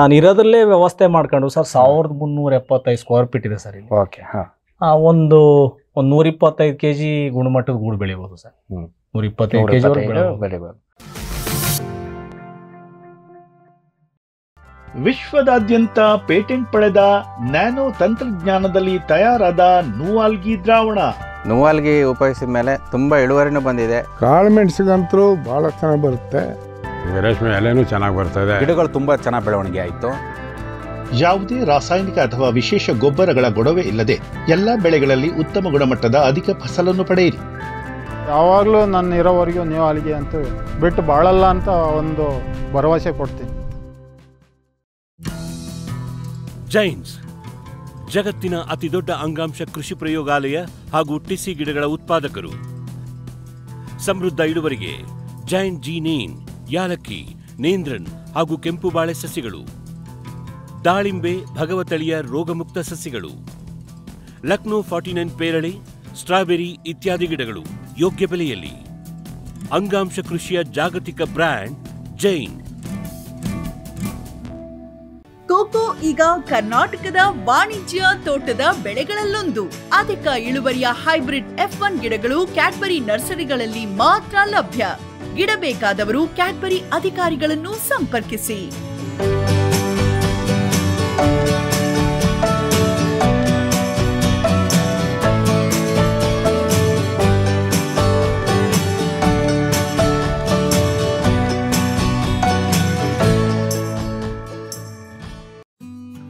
ನಾನು ಇರೋದ್ರಲ್ಲೇ ವ್ಯವಸ್ಥೆ ಮಾಡ್ಕೊಂಡು ಸರ್ ಸಾವಿರದ ಮುನ್ನೂರ ಎಪ್ಪತ್ತೈದು ಸ್ಕ್ವೇರ್ ಫೀಟ್ ಇದೆ ಸರ್ ಓಕೆ ಒಂದು ಒಂದು ನೂರ ಇಪ್ಪತ್ತೈದು ಕೆ ಗುಣಮಟ್ಟದ ಗೂಡು ಬೆಳಿಬಹುದು ಸರ್ ನೂರ ಇಪ್ಪತ್ತೈದು ಕೆ ಜಿ ವಿಶ್ವದಾದ್ಯಂತ ಪೇಟೆಂಟ್ ಪಡೆದ ನ್ಯಾನೋ ತಂತ್ರಜ್ಞಾನದಲ್ಲಿ ತಯಾರಾದ ನೂವಾಲ್ಗಿ ದ್ರಾವಣ ನೂವಾಲ್ಗಿ ಉಪಯೋಗಿಸಿದ ಮೇಲೆ ತುಂಬಾ ಇಳುವರಿನೂ ಬಂದಿದೆ ಕಾಳು ಮೆಣಸಿಗಂತರೂ ಬಹಳ ಚೆನ್ನಾಗಿ ಬರುತ್ತೆ ರೇಷ್ಮೆ ಎಲೆನೂ ಚೆನ್ನಾಗಿ ಬರ್ತದೆ ಗಿಡಗಳು ತುಂಬಾ ಚೆನ್ನಾಗಿ ಬೆಳವಣಿಗೆ ಆಯಿತು ಯಾವುದೇ ರಾಸಾಯನಿಕ ಅಥವಾ ವಿಶೇಷ ಗೊಬ್ಬರಗಳ ಗೊಡವೆ ಇಲ್ಲದೆ ಎಲ್ಲ ಬೆಳೆಗಳಲ್ಲಿ ಉತ್ತಮ ಗುಣಮಟ್ಟದ ಅಧಿಕ ಫಸಲನ್ನು ಪಡೆಯಿರಿ ಯಾವಾಗಲೂ ನನ್ನ ಇರೋವರೆಗೂ ನೀವು ಅಲ್ಲಿಗೆ ಅಂತ ಬಿಟ್ಟು ಬಾಳಲ್ಲ ಅಂತ ಒಂದು ಭರವಸೆ ಕೊಡ್ತೀನಿ ಜೈನ್ಸ್ ಜಗತ್ತಿನ ದೊಡ್ಡ ಅಂಗಾಂಶ ಕೃಷಿ ಪ್ರಯೋಗಾಲಯ ಹಾಗೂ ಟಿಸಿ ಗಿಡಗಳ ಉತ್ಪಾದಕರು ಸಮೃದ್ಧ ಇಳುವರಿಗೆ ಜೈನ್ ಜಿ ನೇನ್ ಯಾಲಕ್ಕಿ ನೇಂದ್ರನ್ ಹಾಗೂ ಕೆಂಪು ಬಾಳೆ ಸಸಿಗಳು ದಾಳಿಂಬೆ ಭಗವತಳಿಯ ರೋಗಮುಕ್ತ ಸಸಿಗಳು ಲಕ್ನೋ ಫಾರ್ಟಿ ನೈನ್ ಪೇರಳೆ ಸ್ಟ್ರಾಬೆರಿ ಇತ್ಯಾದಿ ಗಿಡಗಳು ಯೋಗ್ಯ ಬೆಲೆಯಲ್ಲಿ ಅಂಗಾಂಶ ಕೃಷಿಯ ಜಾಗತಿಕ ಬ್ರ್ಯಾಂಡ್ ಜೈನ್ ಕೋಕೋ ಈಗ ಕರ್ನಾಟಕದ ವಾಣಿಜ್ಯ ತೋಟದ ಬೆಳೆಗಳಲ್ಲೊಂದು ಅಧಿಕ ಇಳುವರಿಯ ಹೈಬ್ರಿಡ್ ಎಫ್ ಒನ್ ಗಿಡಗಳು ಕ್ಯಾಡ್ಬರಿ ನರ್ಸರಿಗಳಲ್ಲಿ ಮಾತ್ರ ಲಭ್ಯ ಗಿಡ ಬೇಕಾದವರು ಕ್ಯಾಡ್ಬರಿ ಅಧಿಕಾರಿಗಳನ್ನು ಸಂಪರ್ಕಿಸಿ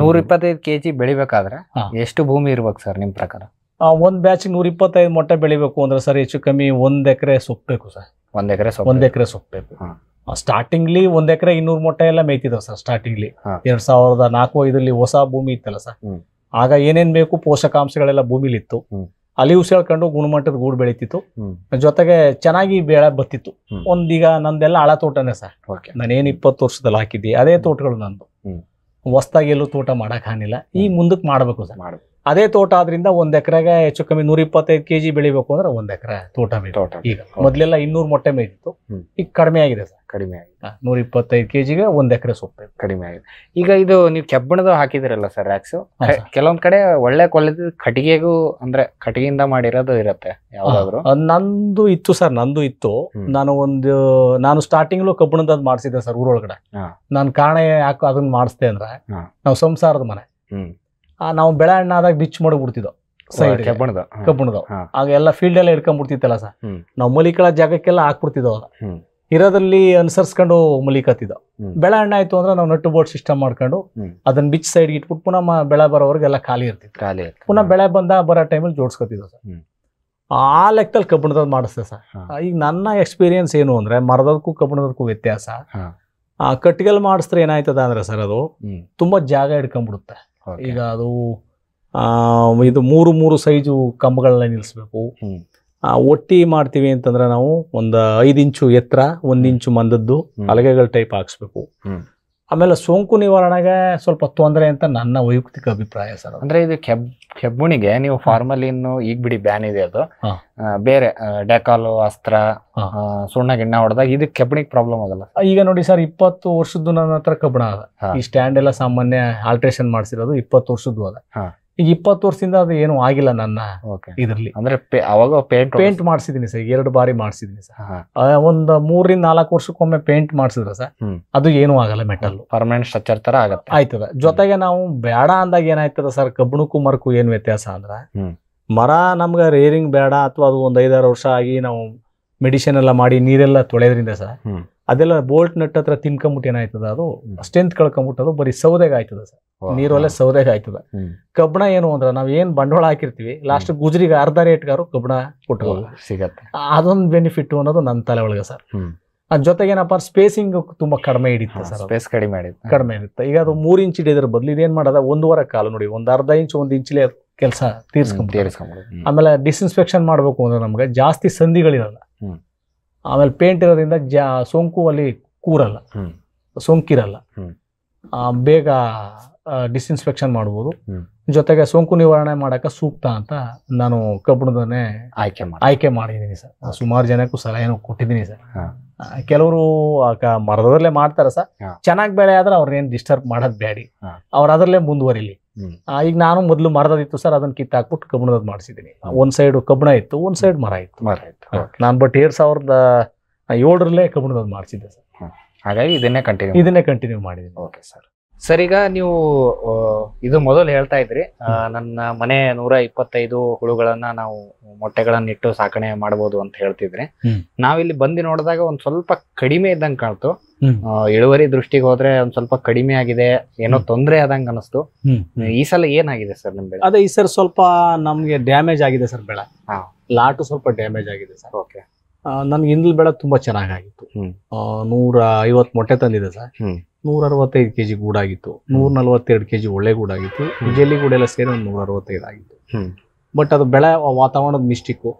ನೂರ ಇಪ್ಪತ್ತೈದು ಕೆ ಜಿ ಬೆಳಿಬೇಕಾದ್ರೆ ಎಷ್ಟು ಭೂಮಿ ಇರ್ಬೇಕು ಸರ್ ನಿಮ್ಮ ಪ್ರಕಾರ ಒಂದ್ ಬ್ಯಾಚ್ ನೂರ ಇಪ್ಪತ್ತೈದು ಮೊಟ್ಟೆ ಬೆಳಿಬೇಕು ಅಂದ್ರೆ ಸರ್ ಹೆಚ್ಚು ಕಮ್ಮಿ ಒಂದ್ ಎಕರೆ ಸೊಪ್ಪು ಬೇಕು ಸರ್ ಒಂದ್ ಎಕರೆ ಒಂದ್ ಎಕರೆ ಸೊಪ್ಪು ಬೇಕು ಸ್ಟಾರ್ಟಿಂಗ್ಲಿ ಒಂದ್ ಎಕರೆ ಇನ್ನೂರು ಮೊಟ್ಟೆ ಎಲ್ಲ ಮೇಯ್ತಿದ್ವಿ ಸರ್ ಸ್ಟಾರ್ಟಿಂಗ್ಲಿ ಎರಡ್ ಸಾವಿರದ ನಾಲ್ಕು ಐದರಲ್ಲಿ ಹೊಸ ಭೂಮಿ ಇತ್ತಲ್ಲ ಸರ್ ಆಗ ಏನೇನ್ ಬೇಕು ಪೋಷಕಾಂಶಗಳೆಲ್ಲ ಇತ್ತು ಅಲ್ಲಿ ಉಸಿಳ್ಕೊಂಡು ಗುಣಮಟ್ಟದ ಗೂಡು ಬೆಳೀತಿತ್ತು ಜೊತೆಗೆ ಚೆನ್ನಾಗಿ ಬೆಳೆ ಬತ್ತಿತ್ತು ಒಂದೀಗ ನಂದೆಲ್ಲ ಹಳ ತೋಟನೇ ಸರ್ ನಾನೇನು ಇಪ್ಪತ್ತು ವರ್ಷದಲ್ಲಿ ಹಾಕಿದ್ದೆ ಅದೇ ತೋಟಗಳು ನಂದು ಹೊಸದಾಗಿ ಎಲ್ಲೂ ತೋಟ ಹಾನಿಲ್ಲ ಈ ಮುಂದಕ್ಕೆ ಮಾಡಬೇಕು ಸರ್ ಮಾಡಬೇಕು ಅದೇ ತೋಟ ಆದ್ರಿಂದ ಒಂದ್ ಎಕರೆಗೆ ಹೆಚ್ಚು ಕಮ್ಮಿ ನೂರ ಇಪ್ಪತ್ತೈದು ಕೆಜಿ ಬೆಳಿಬೇಕು ಅಂದ್ರೆ ಒಂದ್ ಎಕರೆ ತೋಟ ತೋಟ ಈಗ ಮೊದ್ಲೆಲ್ಲ ಇನ್ನೂರು ಮೊಟ್ಟೆ ಮೇಯ್ತಿತ್ತು ಈಗ ಕಡಿಮೆ ಆಗಿದೆ ಸರ್ ಕಡಿಮೆ ಆಗಿದೆ ನೂರ ಇಪ್ಪತ್ತೈದು ಕೆಜಿಗೆ ಒಂದ್ ಎಕರೆ ಸೊಪ್ಪು ಕಡಿಮೆ ಆಗಿದೆ ಈಗ ಇದು ನೀವು ಕೆಬ್ಬಣದ ಹಾಕಿದಿರಲ್ಲ ಸರ್ ರಾಕ್ಸ್ ಕೆಲವೊಂದ್ ಕಡೆ ಒಳ್ಳೆ ಕ್ವಾಲಿಟಿ ಕಟ್ಟಿಗೆಗೂ ಅಂದ್ರೆ ಕಟ್ಟಿಗೆಯಿಂದ ಮಾಡಿರೋದು ಇರತ್ತೆ ಯಾವ್ದಾದ್ರು ನಂದು ಇತ್ತು ಸರ್ ನಂದು ಇತ್ತು ನಾನು ಒಂದು ನಾನು ಸ್ಟಾರ್ಟಿಂಗ್ಲೂ ಕಬ್ಬಿಣದ ಮಾಡಿಸಿದ್ದೆ ಸರ್ ಊರೊಳಗಡೆ ನಾನು ಕಾರಣ ಯಾಕೆ ಅದನ್ನ ಮಾಡಿಸ್ದೆ ಅಂದ್ರೆ ನಾವು ಸಂಸಾರದ ಮನೆ ನಾವು ಬೆಳೆ ಆದಾಗ ಬಿಚ್ ಮಾಡಿಬಿಡ್ತಿದ್ದೋ ಸೈಡ್ ಕಬ್ಬಣದ ಕಬ್ಬಣದ ಆಗ ಎಲ್ಲ ಫೀಲ್ಡ್ ಎಲ್ಲ ಇಟ್ಕೊಂಡ್ಬಿಡ್ತಿತ್ತಲ್ಲ ಸರ್ ನಾವು ಮಲಿಕಳ ಜಾಗಕ್ಕೆಲ್ಲ ಹಾಕ್ಬಿಡ್ತಿದ್ದೋ ಇರೋದ್ರಲ್ಲಿ ಅನುಸರಿಸ್ಕೊಂಡು ಮಲಿಕತ್ತಿದ್ದೋ ಬೆಳೆ ಹಣ್ಣ ಆಯ್ತು ಅಂದ್ರೆ ನಾವು ನಟ್ಟು ಬೋರ್ಡ್ ಸಿಸ್ಟಮ್ ಮಾಡ್ಕೊಂಡು ಅದನ್ನ ಬಿಚ್ ಸೈಡ್ ಇಟ್ಬಿಟ್ಟು ಪುನಃ ಬೆಳೆ ಬರೋವರೆಗೆಲ್ಲ ಖಾಲಿ ಇರ್ತಿತ್ತು ಖಾಲಿ ಪುನಃ ಬೆಳೆ ಬಂದ ಬರೋ ಟೈಮಲ್ಲಿ ಜೋಡಿಸ್ಕೊತಿದ್ವು ಸರ್ ಆ ಲೆಕ್ಕದಲ್ಲಿ ಕಬ್ಬಣದ ಮಾಡಿಸ್ತೇವೆ ಸರ್ ಈಗ ನನ್ನ ಎಕ್ಸ್ಪೀರಿಯನ್ಸ್ ಏನು ಅಂದ್ರೆ ಮರದಕ್ಕೂ ಕಬ್ಬಣದಕ್ಕೂ ವ್ಯತ್ಯಾಸ ಕಟ್ಟಿಗೆಲ್ ಮಾಡಿಸ್ತಾರೆ ಏನಾಯ್ತದ ಅಂದ್ರೆ ಸರ್ ಅದು ತುಂಬಾ ಜಾಗ ಹಿಡ್ಕೊಂಡ್ಬಿಡುತ್ತೆ ಈಗ ಅದು ಇದು ಮೂರು ಮೂರು ಸೈಜು ಕಂಬಗಳನ್ನ ನಿಲ್ಲಿಸಬೇಕು ಒಟ್ಟಿ ಮಾಡ್ತೀವಿ ಅಂತಂದ್ರೆ ನಾವು ಒಂದು ಐದು ಇಂಚು ಎತ್ತರ ಒಂದು ಇಂಚು ಮಂದದ್ದು ಅಲಗೆಗಳ ಟೈಪ್ ಹಾಕ್ಸ್ಬೇಕು ಆಮೇಲೆ ಸೋಂಕು ನಿವಾರಣೆಗೆ ಸ್ವಲ್ಪ ತೊಂದರೆ ಅಂತ ನನ್ನ ವೈಯಕ್ತಿಕ ಅಭಿಪ್ರಾಯ ಸರ್ ಅಂದ್ರೆ ಇದು ಕೆಬ್ ಕೆಬ್ಬುಣಿಗೆ ನೀವು ಫಾರ್ಮಲಿನ್ ಈಗ ಬಿಡಿ ಬ್ಯಾನ್ ಇದೆ ಅದು ಬೇರೆ ಡೆಕಾಲು ಅಸ್ತ್ರ ಸುಣ್ಣ ಗಿಣ್ಣ ಹೊಡೆದಾಗ ಇದು ಕೆಬ್ಬಣಿಗೆ ಪ್ರಾಬ್ಲಮ್ ಆಗಲ್ಲ ಈಗ ನೋಡಿ ಸರ್ ಇಪ್ಪತ್ತು ವರ್ಷದ್ದು ನನ್ನ ಹತ್ರ ಕಬ್ಬಣ ಅದ ಈ ಸ್ಟ್ಯಾಂಡ್ ಎಲ್ಲ ಸಾಮಾನ್ಯ ಆಲ್ಟ್ರೇಷನ್ ಮಾಡಿಸಿರೋದು ಇಪ್ಪತ್ತು ವರ್ಷದ್ದು ಅದ ಈಗ ಇಪ್ಪತ್ತು ವರ್ಷದಿಂದ ಅದು ಏನು ಆಗಿಲ್ಲ ನನ್ನ ಇದರಲ್ಲಿ ಅಂದ್ರೆ ಅವಾಗ ಪೇಂಟ್ ಪೇಂಟ್ ಮಾಡಿಸಿದೀನಿ ಸರ್ ಎರಡು ಬಾರಿ ಮಾಡಿಸಿದೀನಿ ಸರ್ ಒಂದು ಮೂರಿಂದ ನಾಲ್ಕು ವರ್ಷಕ್ಕೊಮ್ಮೆ ಪೇಂಟ್ ಮಾಡಿಸಿದ್ರೆ ಸರ್ ಅದು ಏನೂ ಆಗಲ್ಲ ಮೆಟಲ್ ಪರ್ಮನೆಂಟ್ ಸ್ಟ್ರಕ್ಚರ್ ತರ ಆಗತ್ತೆ ಆಯ್ತದ ಜೊತೆಗೆ ನಾವು ಬೇಡ ಅಂದಾಗ ಏನಾಯ್ತದ ಸರ್ ಕಬ್ಬಣಕ್ಕೂ ಮರಕ್ಕೂ ಏನು ವ್ಯತ್ಯಾಸ ಅಂದ್ರ ಮರ ನಮ್ಗೆ ರೇರಿಂಗ್ ಬೇಡ ಅಥವಾ ಅದು ಒಂದ್ ಐದಾರು ವರ್ಷ ಆಗಿ ನಾವು ಮೆಡಿಸಿನ್ ಎಲ್ಲ ಮಾಡಿ ನೀರೆಲ್ಲ ತೊಳೆಯೋದ್ರಿಂದ ಸರ್ ಅದೆಲ್ಲ ಬೋಲ್ಟ್ ನಟ್ ಹತ್ರ ತಿನ್ಕೊಂಬಿಟ್ಟು ಏನಾಯ್ತದ ಅದು ಸ್ಟ್ರೆಂತ್ ಕಳ್ಕೊಂಬಿಟ್ಟು ಅದು ಬರೀ ಸೌದೆಗೆ ಆಯ್ತದ ಸರ್ ಅಲ್ಲೇ ಸೌದೆಗೆ ಆಯ್ತದ ಕಬ್ಬಣ ಏನು ಅಂದ್ರೆ ನಾವ್ ಏನ್ ಬಂಡವಾಳ ಹಾಕಿರ್ತೀವಿ ಲಾಸ್ಟ್ ಗುಜರಿಗೆ ಅರ್ಧ ಗಾರು ಕಬ್ಬಣ ಕೊಟ್ಟು ಸಿಗತ್ತೆ ಅದೊಂದು ಬೆನಿಫಿಟ್ ಅನ್ನೋದು ನನ್ನ ತಲೆ ಒಳಗ ಸರ್ ಜೊತೆಗೆ ಏನಪ್ಪ ಸ್ಪೇಸಿಂಗ್ ತುಂಬಾ ಕಡಿಮೆ ಹಿಡಿಯುತ್ತೆ ಸರ್ ಸ್ಪೇಸ್ ಕಡಿಮೆ ಕಡಿಮೆ ಇರುತ್ತೆ ಈಗ ಅದು ಮೂರ್ ಇಂಚ್ ಹಿಡಿಯೋದ್ರ ಬದಲು ಇದೇನ್ ಮಾಡೋದ ಒಂದೂವರೆ ಕಾಲ ನೋಡಿ ಒಂದ್ ಅರ್ಧ ಇಂಚ್ ಒಂದ್ ಇಂಚ್ಲೇ ಕೆಲಸ ತೀರ್ಸ್ಕೊಂಡ್ ಆಮೇಲೆ ಡಿಸ್ಇನ್ಸ್ಪೆಕ್ಷನ್ ಮಾಡ್ಬೇಕು ಅಂದ್ರೆ ನಮ್ಗೆ ಜಾಸ್ತಿ ಸಂಧಿಗಳಿರಲ್ಲ ಆಮೇಲೆ ಪೇಂಟ್ ಇರೋದ್ರಿಂದ ಜಾ ಸೋಂಕು ಅಲ್ಲಿ ಕೂರಲ್ಲ ಸೋಂಕಿರಲ್ಲ ಬೇಗ ಡಿಸ್ಇನ್ಸ್ಪೆಕ್ಷನ್ ಮಾಡ್ಬೋದು ಜೊತೆಗೆ ಸೋಂಕು ನಿವಾರಣೆ ಮಾಡಕ್ಕೆ ಸೂಕ್ತ ಅಂತ ನಾನು ಕಬ್ಬಿಣದನ್ನೇ ಆಯ್ಕೆ ಆಯ್ಕೆ ಮಾಡಿದ್ದೀನಿ ಸರ್ ಸುಮಾರು ಜನಕ್ಕೂ ಸಲಹೆನೂ ಕೊಟ್ಟಿದ್ದೀನಿ ಸರ್ ಕೆಲವರು ಮರದಲ್ಲೇ ಮಾಡ್ತಾರೆ ಸರ್ ಚೆನ್ನಾಗಿ ಬೆಳೆ ಆದ್ರೆ ಅವ್ರನ್ನೇನು ಡಿಸ್ಟರ್ಬ್ ಮಾಡೋದು ಬೇಡಿ ಅವ್ರು ಅದರಲ್ಲೇ ಮುಂದುವರಿಲಿ ಈಗ ನಾನು ಮೊದಲು ಮರದಿತ್ತು ಸರ್ ಅದನ್ನ ಹಾಕ್ಬಿಟ್ಟು ಕಬ್ಬಣದ ಮಾಡಿಸಿದ್ದೀನಿ ಒಂದ್ ಸೈಡ್ ಕಬ್ಬಣ ಇತ್ತು ಒಂದ್ ಸೈಡ್ ಮರ ಇತ್ತು ಮರ ಇತ್ತು ನಾನು ಬಟ್ ಎರಡ್ ಸಾವಿರದ ಏಳರಲ್ಲೇ ಕಬ್ಬಣದ ಮಾಡಿಸಿದ್ದೆ ಸರ್ ಹಾಗಾಗಿ ಇದನ್ನೇ ಕಂಟಿನ್ಯೂ ಇದನ್ನೇ ಕಂಟಿನ್ಯೂ ಮಾಡಿದ್ದೀನಿ ಓಕೆ ಸರ್ ಸರ್ ಈಗ ನೀವು ಇದು ಮೊದಲು ಹೇಳ್ತಾ ಇದ್ರಿ ನನ್ನ ಮನೆ ನೂರ ಇಪ್ಪತ್ತೈದು ಹುಳುಗಳನ್ನ ನಾವು ಮೊಟ್ಟೆಗಳನ್ನ ಇಟ್ಟು ಸಾಕಣೆ ಮಾಡಬಹುದು ಅಂತ ಹೇಳ್ತಿದ್ರಿ ನಾವಿಲ್ಲಿ ಬಂದು ನೋಡಿದಾಗ ಒಂದ್ ಸ್ವಲ್ಪ ಕಡಿಮೆ ಇದ್ದಂಗೆ ಕಾಣ್ತು ಇಳುವರಿ ದೃಷ್ಟಿಗೆ ಹೋದ್ರೆ ಒಂದ್ ಸ್ವಲ್ಪ ಕಡಿಮೆ ಆಗಿದೆ ಏನೋ ತೊಂದರೆ ಆದಂಗ ಅನಿಸ್ತು ಈ ಸಲ ಏನಾಗಿದೆ ಸರ್ ನಿಮ್ ಅದೇ ಈ ಸರ್ ಸ್ವಲ್ಪ ನಮ್ಗೆ ಡ್ಯಾಮೇಜ್ ಆಗಿದೆ ಸರ್ ಬೆಳೆ ಲಾಟು ಸ್ವಲ್ಪ ಡ್ಯಾಮೇಜ್ ಆಗಿದೆ ಸರ್ ಓಕೆ ನನ್ಗೆ ಹಿಂದ್ಲ ಬೆಳೆ ತುಂಬಾ ಚೆನ್ನಾಗಾಗಿತ್ತು ನೂರ ಐವತ್ ಮೊಟ್ಟೆ ತಂದಿದೆ ಸರ್ ನೂರ ಅರವತ್ತೈದು ಕೆಜಿ ಗೂಡಾಗಿತ್ತು ನೂರ ನಲ್ವತ್ತೆರಡು ಕೆಜಿ ಒಳ್ಳೆ ಗೂಡಾಗಿತ್ತು ಜಲ್ಲಿ ಗೂಡೆಲ್ಲ ಸೇರಿ ಒಂದು ನೂರ ಅರವತ್ತೈದು ಆಗಿತ್ತು ಬಟ್ ಅದು ಬೆಳೆ ವಾತಾವರಣದ ಮಿಸ್ಟಿಕ್ಕು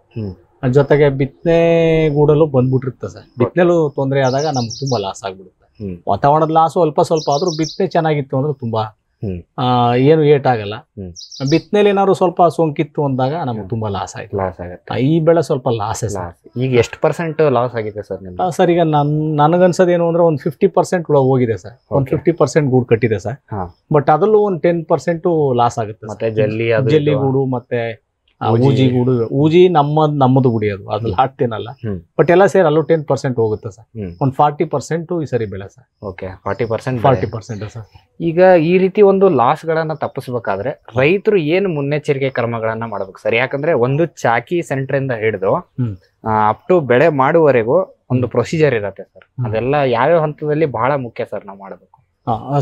ಜೊತೆಗೆ ಬಿತ್ತನೆ ಗೂಡಲ್ಲೂ ಬಂದ್ಬಿಟ್ಟಿರ್ತದೆ ಸರ್ ಬಿತ್ತನೆಲ್ಲೂ ತೊಂದರೆ ಆದಾಗ ನಮ್ಗೆ ತುಂಬಾ ಲಾಸ್ ಆಗ್ಬಿಡುತ್ತೆ ವಾತಾವರಣದ ಲಾಸು ಅಲ್ಪ ಸ್ವಲ್ಪ ಆದ್ರೂ ಬಿತ್ತನೆ ಚೆನ್ನಾಗಿತ್ತು ಅಂದ್ರೆ ತುಂಬಾ ಏನು ಏಟ್ ಆಗಲ್ಲ ಬಿತ್ತನೆಲಿ ಏನಾದ್ರು ಸ್ವಲ್ಪ ಸೋಂಕಿತ್ತು ಅಂದಾಗ ನಮ್ಗೆ ತುಂಬಾ ಲಾಸ್ ಆಯ್ತು ಲಾಸ್ ಆಗುತ್ತೆ ಈ ಬೆಳೆ ಸ್ವಲ್ಪ ಲಾಸ್ ಈಗ ಎಷ್ಟು ಪರ್ಸೆಂಟ್ ಲಾಸ್ ಆಗಿದೆ ಸರ್ ಸರ್ ಈಗ ನನ್ ನನಗನ್ಸದೇ ಏನು ಅಂದ್ರೆ ಒಂದ್ ಫಿಫ್ಟಿ ಪರ್ಸೆಂಟ್ ಹೋಗಿದೆ ಸರ್ ಒಂದ್ ಫಿಫ್ಟಿ ಪರ್ಸೆಂಟ್ ಗೂಡು ಕಟ್ಟಿದೆ ಸರ್ ಬಟ್ ಅದರಲ್ಲೂ ಒಂದ್ ಟೆನ್ ಪರ್ಸೆಂಟ್ ಲಾಸ್ ಆಗುತ್ತೆ ಜಲ್ಲಿ ಗೂಡು ಮತ್ತೆ ಊಜಿ ಗುಡು ಊಜಿ ನಮ್ಮ ನಮ್ಮದು ಗುಡಿ ಅದು ಅದ್ರಲ್ಲಿ ಹಾಕ್ತೇನಲ್ಲ ಬಟ್ ಎಲ್ಲ ಸೇರಿ ಅಲ್ಲೂ ಟೆನ್ ಪರ್ಸೆಂಟ್ ಹೋಗುತ್ತೆ ಸರ್ ಒಂದ್ ಫಾರ್ಟಿ ಪರ್ಸೆಂಟ್ ಈ ಸರಿ ಬೆಳೆ sir okay forty percent forty percent sir ಈಗ ಈ ರೀತಿ ಒಂದು ಲಾಸ್ ಗಳನ್ನ ತಪ್ಪಿಸಬೇಕಾದ್ರೆ ರೈತರು ಏನು ಮುನ್ನೆಚ್ಚರಿಕೆ ಕ್ರಮಗಳನ್ನ ಮಾಡಬೇಕು ಸರ್ ಯಾಕಂದ್ರೆ ಒಂದು ಚಾಕಿ ಸೆಂಟರ್ ಇಂದ ಹಿಡಿದು ಅಪ್ ಟು ಬೆಳೆ ಮಾಡುವವರೆಗೂ ಒಂದು ಪ್ರೊಸೀಜರ್ ಇರತ್ತೆ ಸರ್ ಅದೆಲ್ಲ ಯಾವ್ಯಾವ ಹಂತದಲ್ಲಿ ಬಹಳ ಮುಖ್ಯ ಸರ್ ನಾವು ಮಾಡಬೇಕು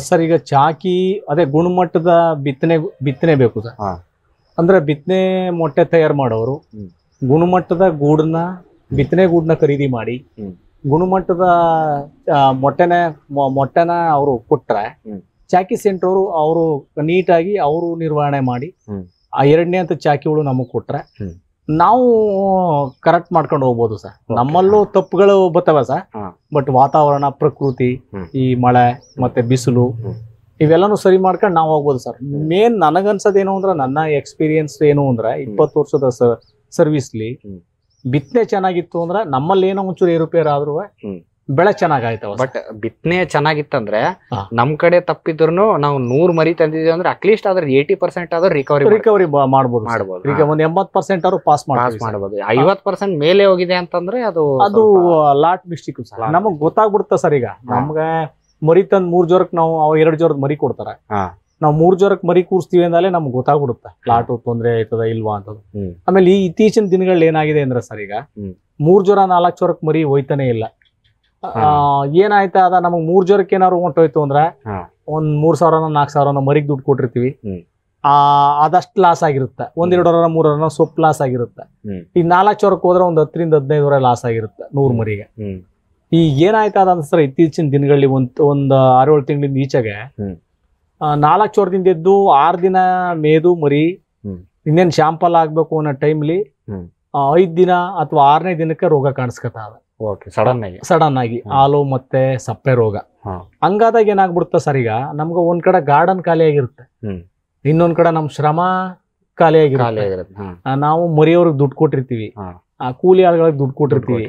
ಸರ್ ಈಗ ಚಾಕಿ ಅದೇ ಗುಣಮಟ್ಟದ ಬಿತ್ತನೆ ಬಿತ್ತನೆ ಬೇಕು ಸರ್ ಅಂದ್ರೆ ಬಿತ್ತನೆ ಮೊಟ್ಟೆ ತಯಾರು ಮಾಡೋರು ಗುಣಮಟ್ಟದ ಗೂಡನ್ನ ಬಿತ್ತನೆ ಗೂಡನ್ನ ಖರೀದಿ ಮಾಡಿ ಗುಣಮಟ್ಟದ ಮೊಟ್ಟೆನ ಮೊಟ್ಟೆನ ಅವರು ಕೊಟ್ರೆ ಚಾಕಿ ಸೆಂಟ್ರವರು ಅವರು ನೀಟಾಗಿ ಅವರು ನಿರ್ವಹಣೆ ಮಾಡಿ ಆ ಎರಡನೇ ಅಂತ ಚಾಕಿಗಳು ನಮಗ್ ಕೊಟ್ರೆ ನಾವು ಕರೆಕ್ಟ್ ಮಾಡ್ಕೊಂಡು ಹೋಗ್ಬೋದು ಸರ್ ನಮ್ಮಲ್ಲೂ ತಪ್ಪುಗಳು ಬರ್ತವೆ ಸರ್ ಬಟ್ ವಾತಾವರಣ ಪ್ರಕೃತಿ ಈ ಮಳೆ ಮತ್ತೆ ಬಿಸಿಲು ಇವೆಲ್ಲಾನು ಸರಿ ಮಾಡ್ಕೊಂಡು ನಾವು ಹೋಗ್ಬೋದು ಸರ್ ಮೇನ್ ನನಗನ್ಸೋದೇನು ಅಂದ್ರೆ ನನ್ನ ಎಕ್ಸ್ಪೀರಿಯನ್ಸ್ ಏನು ಅಂದ್ರೆ ಇಪ್ಪತ್ತು ವರ್ಷದ ಸರ್ವಿಸ್ಲಿ ಬಿತ್ತನೆ ಚೆನ್ನಾಗಿತ್ತು ಅಂದ್ರೆ ನಮ್ಮಲ್ಲಿ ಏನೋ ಒಂಚೂರು ಏರುಪೇರ್ ಆದ್ರೂ ಬೆಳೆ ಚೆನ್ನಾಗಾಯ್ತವ ಬಟ್ ಬಿತ್ತನೆ ಚೆನ್ನಾಗಿತ್ತಂದ್ರೆ ನಮ್ ಕಡೆ ತಪ್ಪಿದ್ರು ನಾವು ನೂರ್ ಮರಿ ತಂದಿದ್ವಿ ಅಂದ್ರೆ ಅಟ್ಲೀಸ್ಟ್ ಅದ್ರ ಏಟಿ ಪರ್ಸೆಂಟ್ ಆದ್ರೆ ರಿಕವರಿ ರಿಕವರಿ ಮಾಡ್ಬೋದು ಮಾಡ್ಬೋದು ಈಗ ಒಂದ್ ಎಂಬತ್ ಪರ್ಸೆಂಟ್ ಆದ್ರೂ ಪಾಸ್ ಪಾಸ್ ಮಾಡ್ಬೋದು ಐವತ್ ಪರ್ಸೆಂಟ್ ಮೇಲೆ ಹೋಗಿದೆ ಅಂತಂದ್ರೆ ಅದು ಅದು ಲಾಟ್ ಮಿಸ್ಟಿಕ್ ನಮಗ್ ಗೊತ್ತಾಗ್ಬಿಡುತ್ತೆ ಸರ್ ಈಗ ನಮ್ಗೆ ಮರಿ ತಂದ್ ಮೂರ್ ಜ್ವರಕ್ಕೆ ನಾವು ಅವ್ ಎರಡ್ ಜ್ವರದ ಮರಿ ಕೊಡ್ತಾರೆ ನಾವ್ ನಾವು ಮೂರ್ ಜ್ವರಕ್ಕೆ ಮರಿ ಕೂರ್ಸ್ತೀವಿ ಅಂದಾಲೆ ನಮ್ಗೆ ಗೊತ್ತಾಗ್ಬಿಡುತ್ತೆ ಲಾಟು ತೊಂದ್ರೆ ಆಯ್ತದ ಇಲ್ವಾ ಅಂತ ಆಮೇಲೆ ಈ ಇತ್ತೀಚಿನ ದಿನಗಳಲ್ಲಿ ಏನಾಗಿದೆ ಅಂದ್ರೆ ಸರ್ ಈಗ ಮೂರ್ ಜ್ವರ ನಾಲ್ಕು ಜ್ವರಕ್ಕೆ ಮರಿ ಹೋಯ್ತಾನೆ ಇಲ್ಲ ಏನಾಯ್ತ ಅದ ನಮಗ್ ಮೂರ್ ಜ್ವರಕ್ಕೆ ಏನಾರು ಹೊಂಟೋಯ್ತು ಅಂದ್ರೆ ಒಂದ್ ಮೂರ್ ಸಾವಿರನ ನಾಲ್ಕು ಸಾವಿರನ ಮರಿಗ್ ದುಡ್ಡು ಕೊಟ್ಟಿರ್ತೀವಿ ಆ ಅದಷ್ಟು ಲಾಸ್ ಆಗಿರುತ್ತೆ ಒಂದ್ ಮೂರರ ಮೂರ್ ಸೊಪ್ಪು ಲಾಸ್ ಆಗಿರುತ್ತೆ ಈ ನಾಲ್ಕು ಜ್ವರಕ್ಕೆ ಹೋದ್ರೆ ಒಂದ್ ಹತ್ತರಿಂದ ಹದಿನೈದು ಲಾಸ್ ಆಗಿರುತ್ತೆ ನೂರ್ ಮರಿಗೆ ಈ ಏನಾಯ್ತಾ ಅದ ಸರ್ ಇತ್ತೀಚಿನ ದಿನಗಳಲ್ಲಿ ಒಂದ್ ಒಂದ್ ಆರೇಳು ತಿಂಗಳಿಂದ ಈಚೆಗೆ ನಾಲ್ಕು ಚೋರದಿಂದ ಎದ್ದು ಆರ್ ದಿನ ಮೇದು ಮರಿ ಇನ್ನೇನ್ ಶಾಂಪಲ್ ಆಗ್ಬೇಕು ಅನ್ನೋ ಟೈಮ್ಲಿ ಐದ್ ದಿನ ಅಥವಾ ಆರನೇ ದಿನಕ್ಕೆ ರೋಗ ಕಾಣಿಸ್ಕೊತಾವ ಸಡನ್ ಆಗಿ ಸಡನ್ ಆಗಿ ಹಾಲು ಮತ್ತೆ ಸಪ್ಪೆ ರೋಗ ಹಂಗಾದಾಗ ಏನಾಗ್ಬಿಡುತ್ತೆ ಸರ್ ಈಗ ನಮ್ಗೆ ಒಂದ್ ಕಡೆ ಗಾರ್ಡನ್ ಖಾಲಿ ಆಗಿರುತ್ತೆ ಇನ್ನೊಂದ್ ಕಡೆ ನಮ್ ಶ್ರಮ ಖಾಲಿ ಆಗಿರುತ್ತೆ ನಾವು ಮರಿಯವ್ರಿಗೆ ದುಡ್ಡು ಕೊಟ್ಟಿರ್ತೀವಿ ಕೂಲಿ ಆಳುಗಳಿಗೆ ದುಡ್ಡು ಕೊಟ್ಟಿರ್ತೀವಿ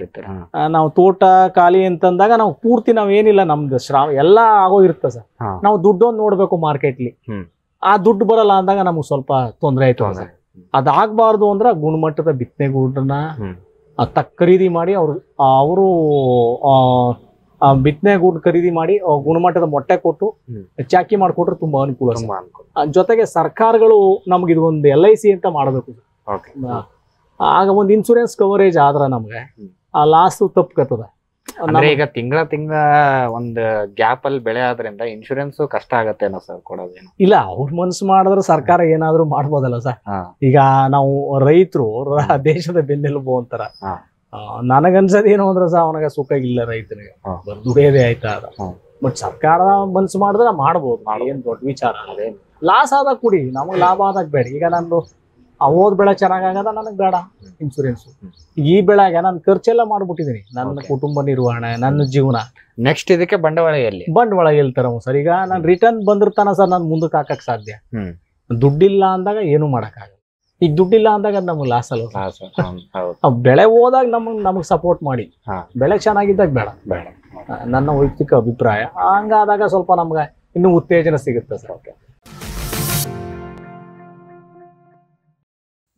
ನಾವು ತೋಟ ಖಾಲಿ ಅಂತಂದಾಗ ನಾವು ಪೂರ್ತಿ ನಾವ್ ಏನಿಲ್ಲ ನಮ್ದು ಶ್ರಾವ ಎಲ್ಲ ಆಗೋಗಿರುತ್ತೆ ಸರ್ ನಾವು ದುಡ್ಡೊಂದು ನೋಡ್ಬೇಕು ಮಾರ್ಕೆಟ್ಲಿ ಆ ದುಡ್ಡು ಬರಲ್ಲ ಅಂದಾಗ ನಮ್ಗೆ ಸ್ವಲ್ಪ ತೊಂದರೆ ಆಯ್ತು ಸರ್ ಅದಾಗಬಾರ್ದು ಅಂದ್ರೆ ಗುಣಮಟ್ಟದ ಬಿತ್ತನೆ ಗುಡ್ಡನ್ನ ತಕ್ಕ ಖರೀದಿ ಮಾಡಿ ಅವರು ಅವರು ಬಿತ್ತನೆ ಗುಡ್ ಖರೀದಿ ಮಾಡಿ ಗುಣಮಟ್ಟದ ಮೊಟ್ಟೆ ಕೊಟ್ಟು ಚಾಕಿ ಮಾಡಿಕೊಟ್ರೆ ತುಂಬಾ ಅನುಕೂಲ ಜೊತೆಗೆ ಸರ್ಕಾರಗಳು ನಮ್ಗೆ ಇದು ಒಂದು ಎಲ್ ಐ ಸಿ ಅಂತ ಮಾಡಬೇಕು ಆಗ ಒಂದು ಇನ್ಸೂರೆನ್ಸ್ ಕವರೇಜ್ ಆದ್ರ ನಮ್ಗೆ ಆ ಲಾಸ್ ತಪ್ಪಕತ್ತದ ಅಂದ್ರೆ ಈಗ ತಿಂಗಳ ತಿಂಗಳ ಒಂದು ಗ್ಯಾಪ್ ಅಲ್ಲಿ ಬೆಳೆ ಆದ್ರಿಂದ ಇನ್ಶೂರೆನ್ಸ್ ಕಷ್ಟ ಆಗತ್ತೆ ಸರ್ ಇಲ್ಲ ಅವ್ರ ಮನ್ಸು ಮಾಡಿದ್ರೆ ಸರ್ಕಾರ ಏನಾದ್ರು ಮಾಡ್ಬೋದಲ್ಲ ಸರ್ ಈಗ ನಾವು ರೈತರು ದೇಶದ ಬೆನ್ನೆಲುಬು ಅಂತಾರ ನನಗನ್ಸದ್ ಏನು ಅಂದ್ರೆ ಸರ್ ಅವನಿಗೆ ಸುಖ ಇಲ್ಲ ರೈತನಿಗೆ ದುಡಿಯೋದೇ ಆಯ್ತಾ ಬಟ್ ಸರ್ಕಾರ ಮನ್ಸು ಮಾಡಿದ್ರೆ ಮಾಡ್ಬೋದು ಏನ್ ದೊಡ್ಡ ವಿಚಾರ ಲಾಸ್ ಆದಾಗ ಕುಡಿ ನಮಗ್ ಲಾಭ ಆದಾಗ ಬೇಡ ಈಗ ನಂದು ಅವ್ರ ಬೆಳೆ ಚೆನ್ನಾಗಾಗದ ನನಗ್ ಬೇಡ ಇನ್ಸೂರೆನ್ಸ್ ಈ ಬೆಳೆಗೆ ನನ್ ಖರ್ಚೆಲ್ಲ ಮಾಡ್ಬಿಟ್ಟಿದೀನಿ ನನ್ನ ಕುಟುಂಬ ನಿರ್ವಹಣೆ ನನ್ನ ಜೀವನ ನೆಕ್ಸ್ಟ್ ಇದಕ್ಕೆ ಬಂಡವಾಳ ಎಲ್ಲಿ ಬಂಡವಾಳ ಎಲ್ಲಿ ತರ ಸರ್ ಈಗ ನಾನು ರಿಟರ್ನ್ ಬಂದಿರ್ತಾನ ಸರ್ ನಾನು ಮುಂದಕ್ಕೆ ಹಾಕಕ್ ಸಾಧ್ಯ ದುಡ್ಡಿಲ್ಲ ಅಂದಾಗ ಏನು ಮಾಡಕ್ಕಾಗಲ್ಲ ಈಗ ದುಡ್ಡಿಲ್ಲ ಅಂದಾಗ ನಮ್ಗೆ ಲಾಸ್ ಅಲ್ವಾ ಬೆಳೆ ಹೋದಾಗ ನಮಗೆ ನಮಗ್ ಸಪೋರ್ಟ್ ಮಾಡಿ ಬೆಳೆ ಚೆನ್ನಾಗಿದ್ದಾಗ ಬೇಡ ಬೇಡ ನನ್ನ ವೈಯಕ್ತಿಕ ಅಭಿಪ್ರಾಯ ಹಂಗಾದಾಗ ಸ್ವಲ್ಪ ನಮ್ಗೆ ಇನ್ನು ಉತ್ತೇಜನ ಸಿಗುತ್ತೆ ಸರ್ ಓಕೆ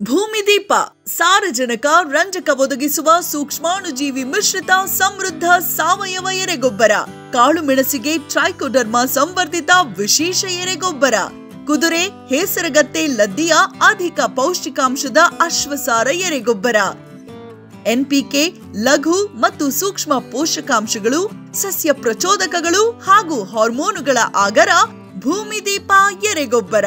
ಭೂಮಿದೀಪ ಸಾರಜನಕ ರಂಜಕ ಒದಗಿಸುವ ಸೂಕ್ಷ್ಮಾಣುಜೀವಿ ಮಿಶ್ರಿತ ಸಮೃದ್ಧ ಸಾವಯವ ಎರೆಗೊಬ್ಬರ ಕಾಳು ಮೆಣಸಿಗೆ ಟ್ರೈಕೋಡರ್ಮ ಸಂವರ್ಧಿತ ವಿಶೇಷ ಎರೆಗೊಬ್ಬರ ಕುದುರೆ ಹೇಸರಗತ್ತೆ ಲದ್ದಿಯ ಅಧಿಕ ಪೌಷ್ಟಿಕಾಂಶದ ಅಶ್ವಸಾರ ಎರೆಗೊಬ್ಬರ ಎನ್ಪಿಕೆ ಲಘು ಮತ್ತು ಸೂಕ್ಷ್ಮ ಪೋಷಕಾಂಶಗಳು ಸಸ್ಯ ಪ್ರಚೋದಕಗಳು ಹಾಗೂ ಹಾರ್ಮೋನುಗಳ ಆಗರ ಭೂಮಿದೀಪ ಎರೆಗೊಬ್ಬರ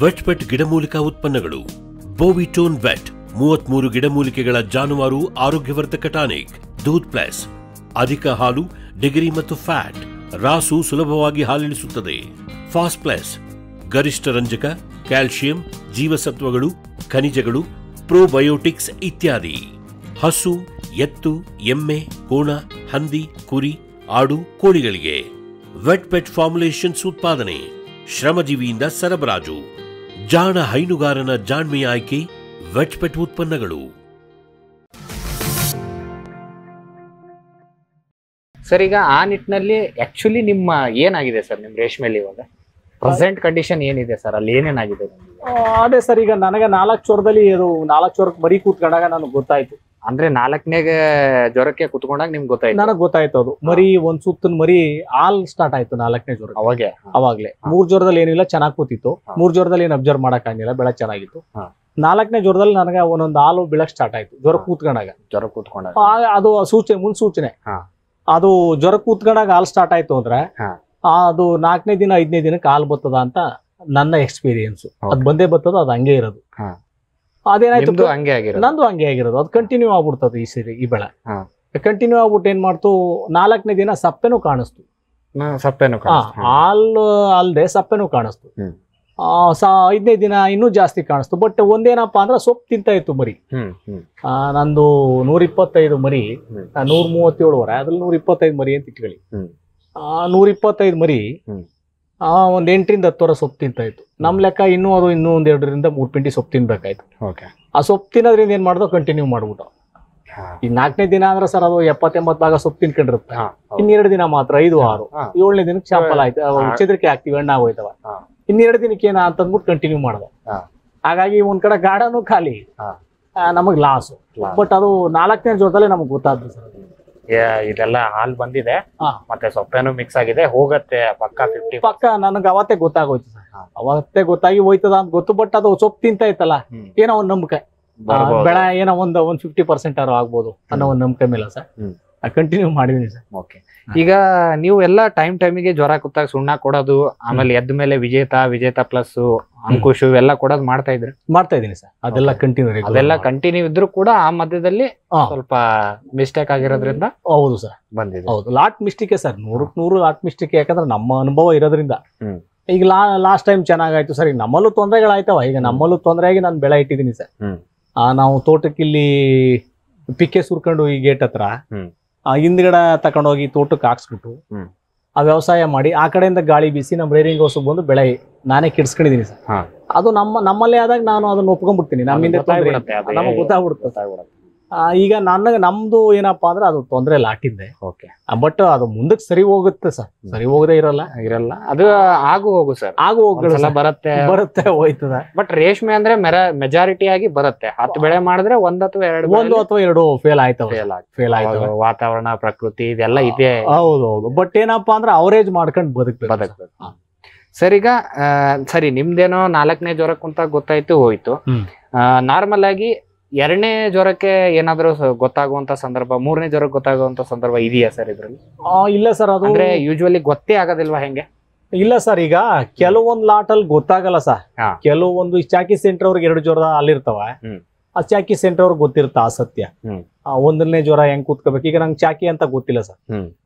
ಪೆಟ್ ಗಿಡಮೂಲಿಕಾ ಉತ್ಪನ್ನಗಳು ಬೋವಿಟೋನ್ ವೆಟ್ ಮೂವತ್ಮೂರು ಗಿಡಮೂಲಿಕೆಗಳ ಜಾನುವಾರು ಆರೋಗ್ಯವರ್ಧಕ ಟಾನಿಕ್ ದೂತ್ ಪ್ಲಸ್ ಅಧಿಕ ಹಾಲು ಡಿಗ್ರಿ ಮತ್ತು ಫ್ಯಾಟ್ ರಾಸು ಸುಲಭವಾಗಿ ಹಾಲಿಳಿಸುತ್ತದೆ ಫಾಸ್ಟ್ ಪ್ಲಸ್ ಗರಿಷ್ಠ ರಂಜಕ ಕ್ಯಾಲ್ಸಿಯಂ ಜೀವಸತ್ವಗಳು ಖನಿಜಗಳು ಪ್ರೋಬಯೋಟಿಕ್ಸ್ ಇತ್ಯಾದಿ ಹಸು ಎತ್ತು ಎಮ್ಮೆ ಕೋಣ ಹಂದಿ ಕುರಿ ಆಡು ಕೋಳಿಗಳಿಗೆ ವೆಟ್ ಪೆಟ್ ಫಾರ್ಮುಲೇಷನ್ಸ್ ಉತ್ಪಾದನೆ ಶ್ರಮಜೀವಿಯಿಂದ ಸರಬರಾಜು ಜಾಣ ಹೈನುಗಾರನ ಜಾಣ್ಮೆಯ ಆಯ್ಕೆ ವೆಟ್ಪೆಟ್ ಉತ್ಪನ್ನಗಳು ಸರ್ ಈಗ ಆ ನಿಟ್ಟಿನಲ್ಲಿ ಆಕ್ಚುಲಿ ನಿಮ್ಮ ಏನಾಗಿದೆ ಸರ್ ನಿಮ್ಮ ರೇಷ್ಮೆಲಿ ಇವಾಗ ಪ್ರೆಸೆಂಟ್ ಕಂಡೀಷನ್ ಏನಿದೆ ಸರ್ ಅಲ್ಲಿ ಏನೇನಾಗಿದೆ ಅದೇ ಸರ್ ಈಗ ನನಗೆ ನಾಲ್ಕು ಚೋರದಲ್ಲಿ ನಾಲ್ಕು ಚೋರಕ್ಕೆ ಮರಿ ಕೂತ್ಕೊಂಡಾಗ ನನಗೆ ಗೊತ್ತಾಯ್ತು ಅಂದ್ರೆ ನಾಲ್ಕನೇ ಜ್ವರಕ್ಕೆ ಕುತ್ಕೊಂಡಾಗ ನಿಮ್ಗೆ ಗೊತ್ತಾಯ್ತು ನನಗ್ ಗೊತ್ತಾಯ್ತು ಅದು ಮರಿ ಒಂದ್ ಸುತ್ತನ್ ಮರಿ ಆಲ್ ಸ್ಟಾರ್ಟ್ ಆಯ್ತು ನಾಲ್ಕನೇ ಜ್ವರ ಅವಾಗೆ ಅವಾಗ್ಲೇ ಮೂರ್ ಜ್ವರದಲ್ಲಿ ಏನಿಲ್ಲ ಚೆನ್ನಾಗ್ ಕೂತಿತ್ತು ಮೂರ್ ಜ್ವರದಲ್ಲಿ ಏನ್ ಅಬ್ಸರ್ವ್ ಮಾಡಕ್ ಆಗಿಲ್ಲ ಬೆಳೆ ಚೆನ್ನಾಗಿತ್ತು ನಾಲ್ಕನೇ ಜ್ವರದಲ್ಲಿ ನನಗೆ ಒಂದೊಂದು ಹಾಲು ಬೆಳಕ್ ಸ್ಟಾರ್ಟ್ ಆಯ್ತು ಜ್ವರ ಕೂತ್ಕೊಂಡಾಗ ಜ್ವರ ಕೂತ್ಕೊಂಡಾಗ ಅದು ಸೂಚನೆ ಮುನ್ಸೂಚನೆ ಅದು ಜ್ವರ ಕೂತ್ಕೊಂಡಾಗ ಹಾಲ್ ಸ್ಟಾರ್ಟ್ ಆಯ್ತು ಅಂದ್ರೆ ಅದು ನಾಲ್ಕನೇ ದಿನ ಐದನೇ ದಿನಕ್ಕೆ ಹಾಲ್ ಬತ್ತದ ಅಂತ ನನ್ನ ಎಕ್ಸ್ಪೀರಿಯನ್ಸ್ ಅದ್ ಬಂದೇ ಬರ್ತದ ಅದು ಹಂಗೆ ಇರೋದು ಅದೇನಾಯ್ತು ಹಂಗೆ ಆಗಿರೋದು ನಂದು ಹಂಗೆ ಆಗಿರೋದು ಅದು ಕಂಟಿನ್ಯೂ ಆಗ್ಬಿಡ್ತದೆ ಈ ಸೀರಿ ಈ ಬೆಳೆ ಕಂಟಿನ್ಯೂ ಆಗ್ಬಿಟ್ಟು ಏನ್ ಮಾಡ್ತು ನಾಲ್ಕನೇ ದಿನ ಸಪ್ಪೆನೂ ಕಾಣಿಸ್ತು ಸಪ್ಪೆನೂ ಹಾಲು ಅಲ್ಲದೆ ಸಪ್ಪೆನೂ ಕಾಣಿಸ್ತು ಐದನೇ ದಿನ ಇನ್ನೂ ಜಾಸ್ತಿ ಕಾಣಿಸ್ತು ಬಟ್ ಒಂದೇನಪ್ಪ ಅಂದ್ರೆ ಸೊಪ್ಪು ತಿಂತ ಇತ್ತು ಮರಿ ನಂದು ನೂರ ಇಪ್ಪತ್ತೈದು ಮರಿ ನೂರ ಮೂವತ್ತೇಳು ವರೆ ಅದ್ರಲ್ಲಿ ನೂರ ಇಪ್ಪತ್ತೈದು ಮರಿ ಅಂತ ಇಟ್ಕೊಳ್ಳಿ ನೂರ ಇಪ್ಪತ್ತೈದು ಮರಿ ಒಂದ್ ಎಂಟರಿಂದ ಹತ್ತು ವರ ಸೊಪ್ಪು ತಿಂತ ಇತ್ತು ನಮ್ ಲೆಕ್ಕ ಇನ್ನೂ ಅದು ಇನ್ನೂ ಒಂದ್ ಎರಡರಿಂದ ಮೂರ್ ಪಿಂಡಿ ಸೊಪ್ಪು ತಿನ್ಬೇಕಾಯ್ತು ಓಕೆ ಆ ಸೊಪ್ಪು ತಿನ್ನೋದ್ರಿಂದ ಏನ್ ಮಾಡ್ದೋ ಕಂಟಿನ್ಯೂ ಮಾಡ್ಬಿಟ್ಟು ಈ ನಾಲ್ಕನೇ ದಿನ ಅಂದ್ರೆ ಸರ್ ಅದು ಎಪ್ಪತ್ತೆಂಬತ್ ಭಾಗ ಸೊಪ್ಪು ತಿನ್ಕೊಂಡಿರುತ್ತೆ ಇನ್ನೆರಡು ದಿನ ಮಾತ್ರ ಐದು ಆರು ಏಳನೇ ದಿನಕ್ಕೆ ಚಾಪಲ್ ಆಯ್ತು ಚದರಿಕೆ ಹಾಕ್ತಿವಿ ಹಣ್ಣ ಹೋಯ್ತವ ಇನ್ನೆರಡು ದಿನಕ್ಕೆ ಏನ ಅಂತಂದ್ಬಿಟ್ಟು ಕಂಟಿನ್ಯೂ ಮಾಡ್ದ ಹಾಗಾಗಿ ಒಂದ್ ಕಡೆ ಗಾರ್ಡನು ಖಾಲಿ ನಮಗ್ ಲಾಸ್ ಬಟ್ ಅದು ನಾಲ್ಕನೇ ಜೋತಲ್ಲೇ ನಮಗ್ ಗೊತ್ತಾದ್ರು ಸರ್ ಇದೆಲ್ಲ ಹಾಲ್ ಬಂದಿದೆ ಮತ್ತೆ ಸೊಪ್ಪೇನು ಮಿಕ್ಸ್ ಆಗಿದೆ ಹೋಗತ್ತೆ ಪಕ್ಕ ಫಿಫ್ಟಿ ಪಕ್ಕ ನನಗೆ ಅವತ್ತೇ ಗೊತ್ತಾಗೋಯ್ತು ಅವತ್ತೆ ಗೊತ್ತಾಗಿ ಹೋಯ್ತದ ಅಂತ ಗೊತ್ತು ಬಟ್ ಅದು ಸೊಪ್ ತಿಂತ ಇತ್ತಲ್ಲ ಏನೋ ಒಂದ್ ನಂಬಿಕೆ ಬೆಳೆ ಏನೋ ಒಂದ್ ಒಂದ್ ಫಿಫ್ಟಿ ಪರ್ಸೆಂಟ್ ಆರು ಆಗ್ಬೋದು ಅನ್ನೋ ಒಂದ್ ನಂಬಿಕೆ ಮೇಲೆ ಸರ್ ಕಂಟಿನ್ಯೂ ಮಾಡಿದೀನಿ ಸರ್ ಓಕೆ ಈಗ ನೀವು ಎಲ್ಲಾ ಟೈಮ್ ಟೈಮಿಗೆ ಜ್ವರ ಕುತ್ತಾಗ ಸುಣ್ಣ ಕೊಡೋದು ಆಮೇಲೆ ಎದ್ದ ಮೇಲೆ ವಿಜೇತ ವಿಜೇತ ಪ್ಲಸ್ ಅಂಕುಶ್ ಇವೆಲ್ಲ ಕೊಡೋದು ಮಾಡ್ತಾ ಇದ್ರೆ ಮಾಡ್ತಾ ಇದೀನಿ ಸರ್ ಅದೆಲ್ಲ ಕಂಟಿನ್ಯೂ ಅದೆಲ್ಲ ಕಂಟಿನ್ಯೂ ಇದ್ರು ಕೂಡ ಆ ಮಧ್ಯದಲ್ಲಿ ಸ್ವಲ್ಪ ಮಿಸ್ಟೇಕ್ ಆಗಿರೋದ್ರಿಂದ ಹೌದು ಸರ್ ಬಂದಿದೆ ಹೌದು ಲಾಟ್ ಮಿಸ್ಟೇಕ್ ಸರ್ ನೂರಕ್ ನೂರು ಲಾಟ್ ಮಿಸ್ಟೇಕ್ ಯಾಕಂದ್ರೆ ನಮ್ಮ ಅನುಭವ ಇರೋದ್ರಿಂದ ಈಗ ಲಾ ಲಾಸ್ಟ್ ಟೈಮ್ ಚೆನ್ನಾಗಾಯ್ತು ಸರ್ ಈಗ ನಮ್ಮಲ್ಲೂ ತೊಂದರೆಗಳಾಯ್ತವ ಈಗ ನಮ್ಮಲ್ಲೂ ತೊಂದರೆ ಆಗಿ ನಾನು ಬೆಳೆ ಇಟ್ಟಿದ್ದೀನಿ ಸರ್ ನಾವು ತೋಟಕ್ಕೆ ಇಲ್ಲಿ ಪಿಕ್ಕೆ ಸುರ್ಕೊಂಡು ಈ ಗೇಟ್ ಹತ್ರ ಹಿಂದ್ಗಡೆ ತಕೊಂಡೋಗಿ ತೋಟಕ್ಕೆ ಹಾಕ್ಸ್ಬಿಟ್ಟು ಆ ವ್ಯವಸಾಯ ಮಾಡಿ ಆ ಕಡೆಯಿಂದ ಗಾಳಿ ಬೀಸಿ ನಮ್ಮ ರೇರಿಂಗ್ ಹೌಸ್ ಬಂದು ಬೆಳೆ ನಾನೇ ಕಿಡ್ಸ್ಕೊಂಡಿದ್ದೀನಿ ಸರ್ ಅದು ನಮ್ಮ ನಮ್ಮಲ್ಲೇ ಆದಾಗ ನಾನು ಅದನ್ನ ಒಪ್ಕೊಂಡ್ಬಿಡ್ತೀನಿ ನಮ್ಮಿಂದ ನಮಗೆ ಗೊತ್ತಾಗ್ಬಿಡುತ್ತೆ ಈಗ ನನಗೆ ನಮ್ದು ಏನಪ್ಪಾ ಅಂದ್ರೆ ಅದು ತೊಂದರೆ ಲಾಟಿದ್ದೆ ಓಕೆ ಬಟ್ ಅದು ಮುಂದಕ್ಕೆ ಸರಿ ಹೋಗುತ್ತೆ ಸರ್ ಸರಿ ಹೋಗದೆ ಇರಲ್ಲ ಇರಲ್ಲ ಅದು ಆಗು ಹೋಗು ಸರ್ ಆಗು ಹೋಗಲ್ಲ ಬರುತ್ತೆ ಬರುತ್ತೆ ಹೋಯ್ತದ ಬಟ್ ರೇಷ್ಮೆ ಅಂದ್ರೆ ಮೆರ ಮೆಜಾರಿಟಿ ಆಗಿ ಬರುತ್ತೆ ಹತ್ತು ಬೆಳೆ ಮಾಡಿದ್ರೆ ಒಂದ್ ಅಥವಾ ಎರಡು ಒಂದು ಅಥವಾ ಎರಡು ಫೇಲ್ ಆಯ್ತವ ಫೇಲ್ ಆಯ್ತು ವಾತಾವರಣ ಪ್ರಕೃತಿ ಇದೆಲ್ಲ ಇದೆ ಹೌದು ಹೌದು ಬಟ್ ಏನಪ್ಪಾ ಅಂದ್ರೆ ಅವರೇಜ್ ಮಾಡ್ಕೊಂಡು ಬದುಕ್ಬೇಕು ಬದಕ್ ಸರಿಗ ಸರಿ ನಿಮ್ದೇನೋ ನಾಲ್ಕನೇ ಜ್ವರಕ್ಕಂತ ಗೊತ್ತಾಯ್ತು ಹೋಯ್ತು ನಾರ್ಮಲ್ ಆಗಿ ಎರಡನೇ ಜ್ವರಕ್ಕೆ ಏನಾದರೂ ಗೊತ್ತಾಗುವಂತ ಸಂದರ್ಭ ಮೂರನೇ ಜ್ವರಕ್ಕೆ ಗೊತ್ತಾಗುವಂತ ಸಂದರ್ಭ ಇದೆಯಾ ಸರ್ ಇದ್ರಲ್ಲಿ ಇಲ್ಲ ಸರ್ ಅದು ಅಂದ್ರೆ ಯೂಶುವಲಿ ಗೊತ್ತೇ ಆಗೋದಿಲ್ವಾ ಹೆಂಗೆ ಇಲ್ಲ ಸರ್ ಈಗ ಕೆಲವೊಂದ್ ಲಾಟ್ ಅಲ್ಲಿ ಗೊತ್ತಾಗಲ್ಲ ಸರ್ ಕೆಲವೊಂದು ಚಾಕಿ ಸೆಂಟರ್ ಅವ್ರಿಗೆ ಎರಡು ಜ್ವರ ಅಲ್ಲಿರ್ತಾವ ಆ ಚಾಕಿ ಸೆಂಟರ್ ಅವ್ರಿಗೆ ಗೊತ್ತಿರ್ತಾ ಅಸತ್ಯ ಒಂದನೇ ಜ್ವರ ಹೆಂಗ್ ಕೂತ್ಕೋಬೇಕು ಈಗ ನಂಗೆ ಚಾಕಿ ಅಂತ ಗೊತ್ತಿಲ್ಲ ಸರ್